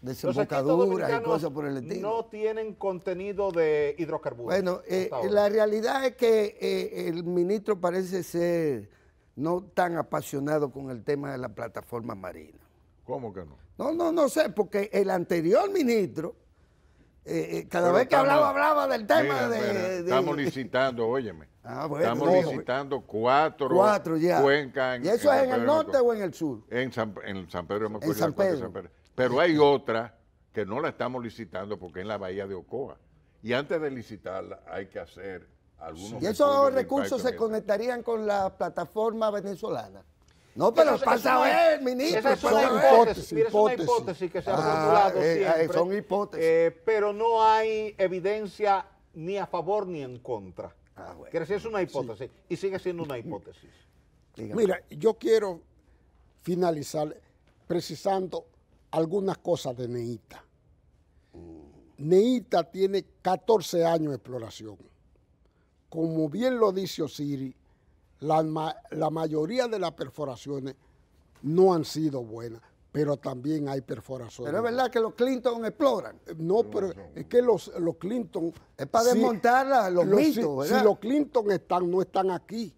Speaker 1: desembocaduras y cosas por el estilo.
Speaker 3: No tienen contenido de hidrocarburos. Bueno, eh, la
Speaker 1: realidad es que eh, el ministro parece ser no tan apasionado con el tema de la plataforma marina. ¿Cómo que no? No, no, no sé, porque el anterior ministro, eh, cada vez que hablaba, hablaba del tema de,
Speaker 2: Estamos licitando, óyeme. *laughs* Ah, estamos licitando cuatro, cuencas. ¿Y eso es en el norte o en el sur? En San, en San Pedro de En San Pedro. Pero hay otra que no la estamos licitando porque es en la bahía de Ocoa. Y antes de licitarla hay que hacer algunos... Y esos recursos se
Speaker 1: conectarían con la plataforma venezolana. No, pero, pasa a ver, ministro. Esa es una hipótesis, Es una hipótesis que se ha ah, formulado eh, eh, Son
Speaker 3: hipótesis. Eh, pero no hay evidencia ni a favor ni en contra. Ah, es una hipótesis y sigue siendo una hipótesis. Mira, yo
Speaker 4: quiero finalizar precisando algunas cosas de Neita. Neita tiene 14 años de exploración. Como bien lo dice Osiri, la, mayoría de las perforaciones no han sido buenas pero también hay perforaciones. Pero es verdad que los Clinton exploran. Eh, no, pero es que los, Clinton... Es para desmontar los, mitos, si, los Clinton están, no están aquí.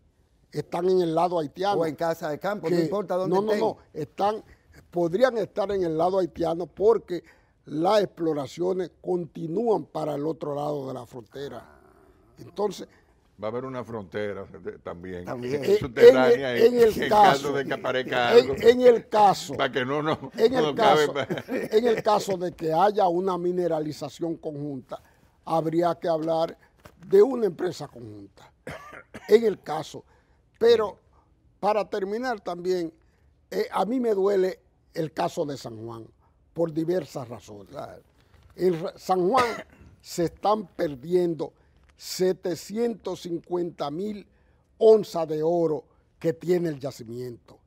Speaker 4: Están en el lado haitiano. O en casa de campo, no importa dónde estén. No, no, no. Están podrían estar en el lado haitiano porque las exploraciones continúan para el otro lado de la frontera.
Speaker 2: Entonces... Va a haber una frontera también, En, el, caso, de que En, el caso. que *laughs* en el caso,
Speaker 4: de que haya una mineralización conjunta, habría que hablar de una empresa conjunta. En el caso. Pero para terminar también, eh, a mí me duele el caso de San Juan, por diversas razones. En San Juan *coughs* se están perdiendo 750 mil onzas de oro que tiene el yacimiento,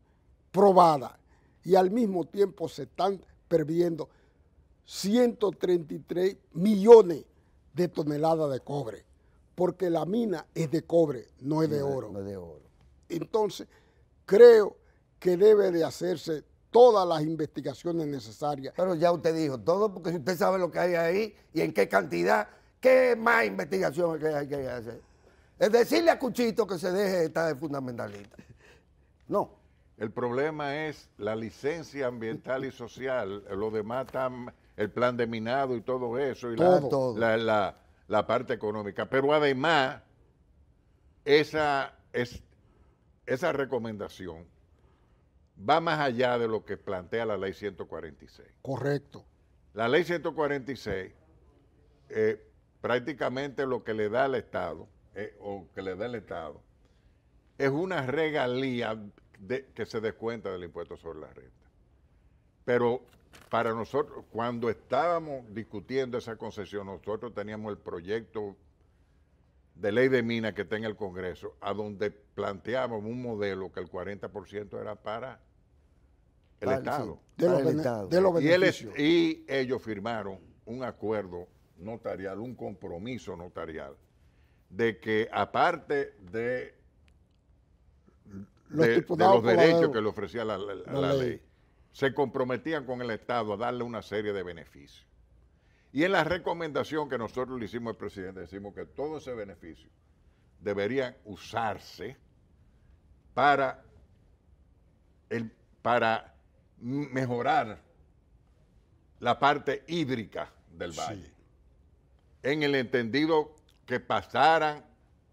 Speaker 4: probada, y al mismo tiempo se están perdiendo 133 millones de toneladas de cobre, porque la mina es de cobre, no es de oro. No es de oro. Entonces, creo
Speaker 1: que debe de hacerse todas las investigaciones necesarias. Pero ya usted dijo todo, porque si usted sabe lo que hay ahí y en qué cantidad, ¿qué más investigación hay que hacer? Es decirle a Cuchito que se deje de estar de fundamentalista. No.
Speaker 2: El problema es la licencia ambiental y social, lo demás el plan de minado y todo eso, y la, parte económica. Pero además, esa, esa recomendación va más allá de lo que plantea la ley 146.
Speaker 4: Correcto.
Speaker 2: La ley 146 eh, prácticamente lo que le da al Estado, eh, o que le da el Estado, es una regalía que se descuenta del impuesto sobre la renta. Pero para nosotros, cuando estábamos discutiendo esa concesión, nosotros teníamos el proyecto de ley de mina que está en el Congreso, a donde planteamos un modelo que el 40% era para el Estado. De, los el Estado. Y, ellos firmaron un acuerdo notarial, un compromiso notarial, de que aparte de
Speaker 1: los derechos que le ofrecía
Speaker 2: la, ley. Se comprometían con el Estado a darle una serie de beneficios. Y en la recomendación que nosotros le hicimos al presidente, decimos que todo ese beneficio debería usarse para, para mejorar la parte hídrica del valle. En el entendido que pasaran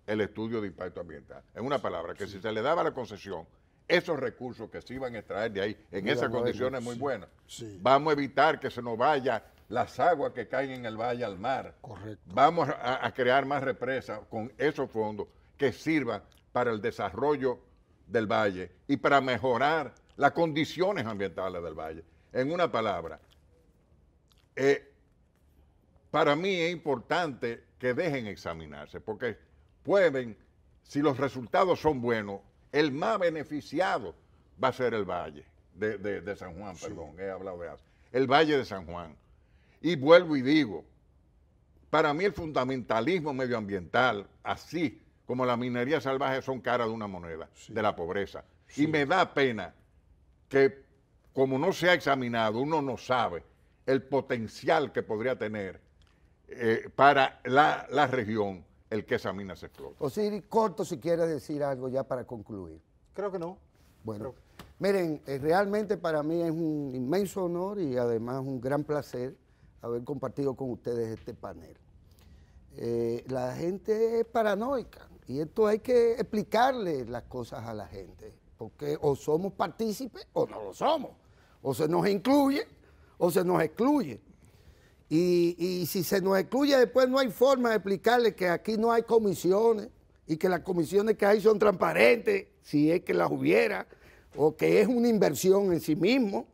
Speaker 2: el estudio de impacto ambiental. En una palabra, que si se le daba la concesión, esos recursos que se iban a extraer de ahí en esas condiciones muy buenas, vamos a evitar que se nos vaya las aguas que caen en el valle al mar. Correcto. Vamos a, crear más represas con esos fondos que sirvan para el desarrollo del valle y para mejorar las condiciones ambientales del valle. En una palabra, eh, para mí es importante que dejen examinarse, porque pueden, si los resultados son buenos, el más beneficiado va a ser el valle de, San Juan, perdón, he hablado de eso, el valle de San Juan. Y vuelvo y digo, para mí el fundamentalismo medioambiental, así como la minería salvaje, son cara de una moneda, de la pobreza. Y me da pena que, como no se ha examinado, uno no sabe el potencial que podría tener eh, para la, región el que esa mina se o
Speaker 1: Osiris, corto si quieres decir algo ya para concluir. Creo que no. Bueno, miren, eh, realmente para mí es un inmenso honor y además un gran placer haber compartido con ustedes este panel. Eh, la gente es paranoica y esto hay que explicarle las cosas a la gente, porque o somos partícipes o no lo somos, o se nos incluye o se nos excluye. Y, si se nos excluye después no hay forma de explicarle que aquí no hay comisiones y que las comisiones que hay son transparentes, si es que las hubiera, o que es una inversión en sí mismo,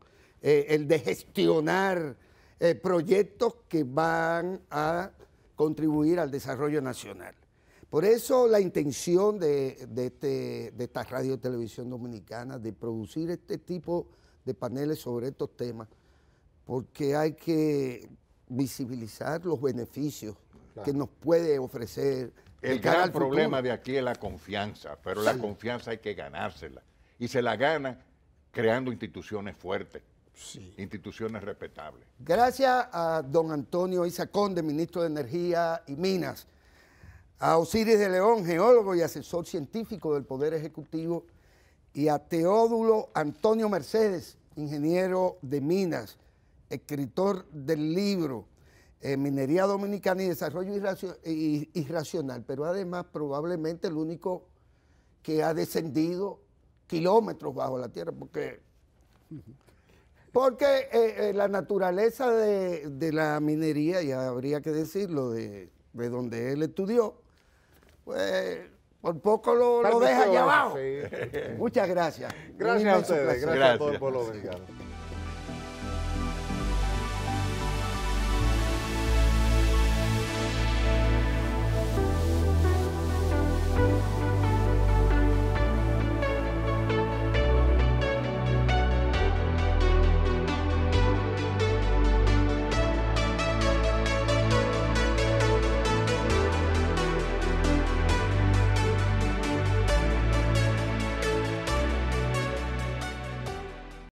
Speaker 1: eh, el de gestionar eh, proyectos que van a contribuir al desarrollo nacional. Por eso la intención de, de, este, esta radio televisión dominicana de producir este tipo de paneles sobre estos temas, porque hay que visibilizar los beneficios que nos puede ofrecer. El gran problema de
Speaker 2: aquí es la confianza, pero la confianza hay que ganársela. Y se la gana creando instituciones fuertes instituciones respetables.
Speaker 1: Gracias a don Antonio Isaconde, ministro de Energía y Minas, a Osiris de León, geólogo y asesor científico del Poder Ejecutivo, y a Teódulo Antonio Mercedes, ingeniero de Minas, escritor del libro eh, Minería Dominicana y Desarrollo Irracional, pero además probablemente el único que ha descendido kilómetros bajo la tierra, porque porque eh, eh, la naturaleza de, de, la minería, y habría que decirlo, de, de donde él estudió, pues por poco lo, lo deja allá abajo. Muchas gracias. Gracias
Speaker 2: a ustedes, gracias, a por, por lo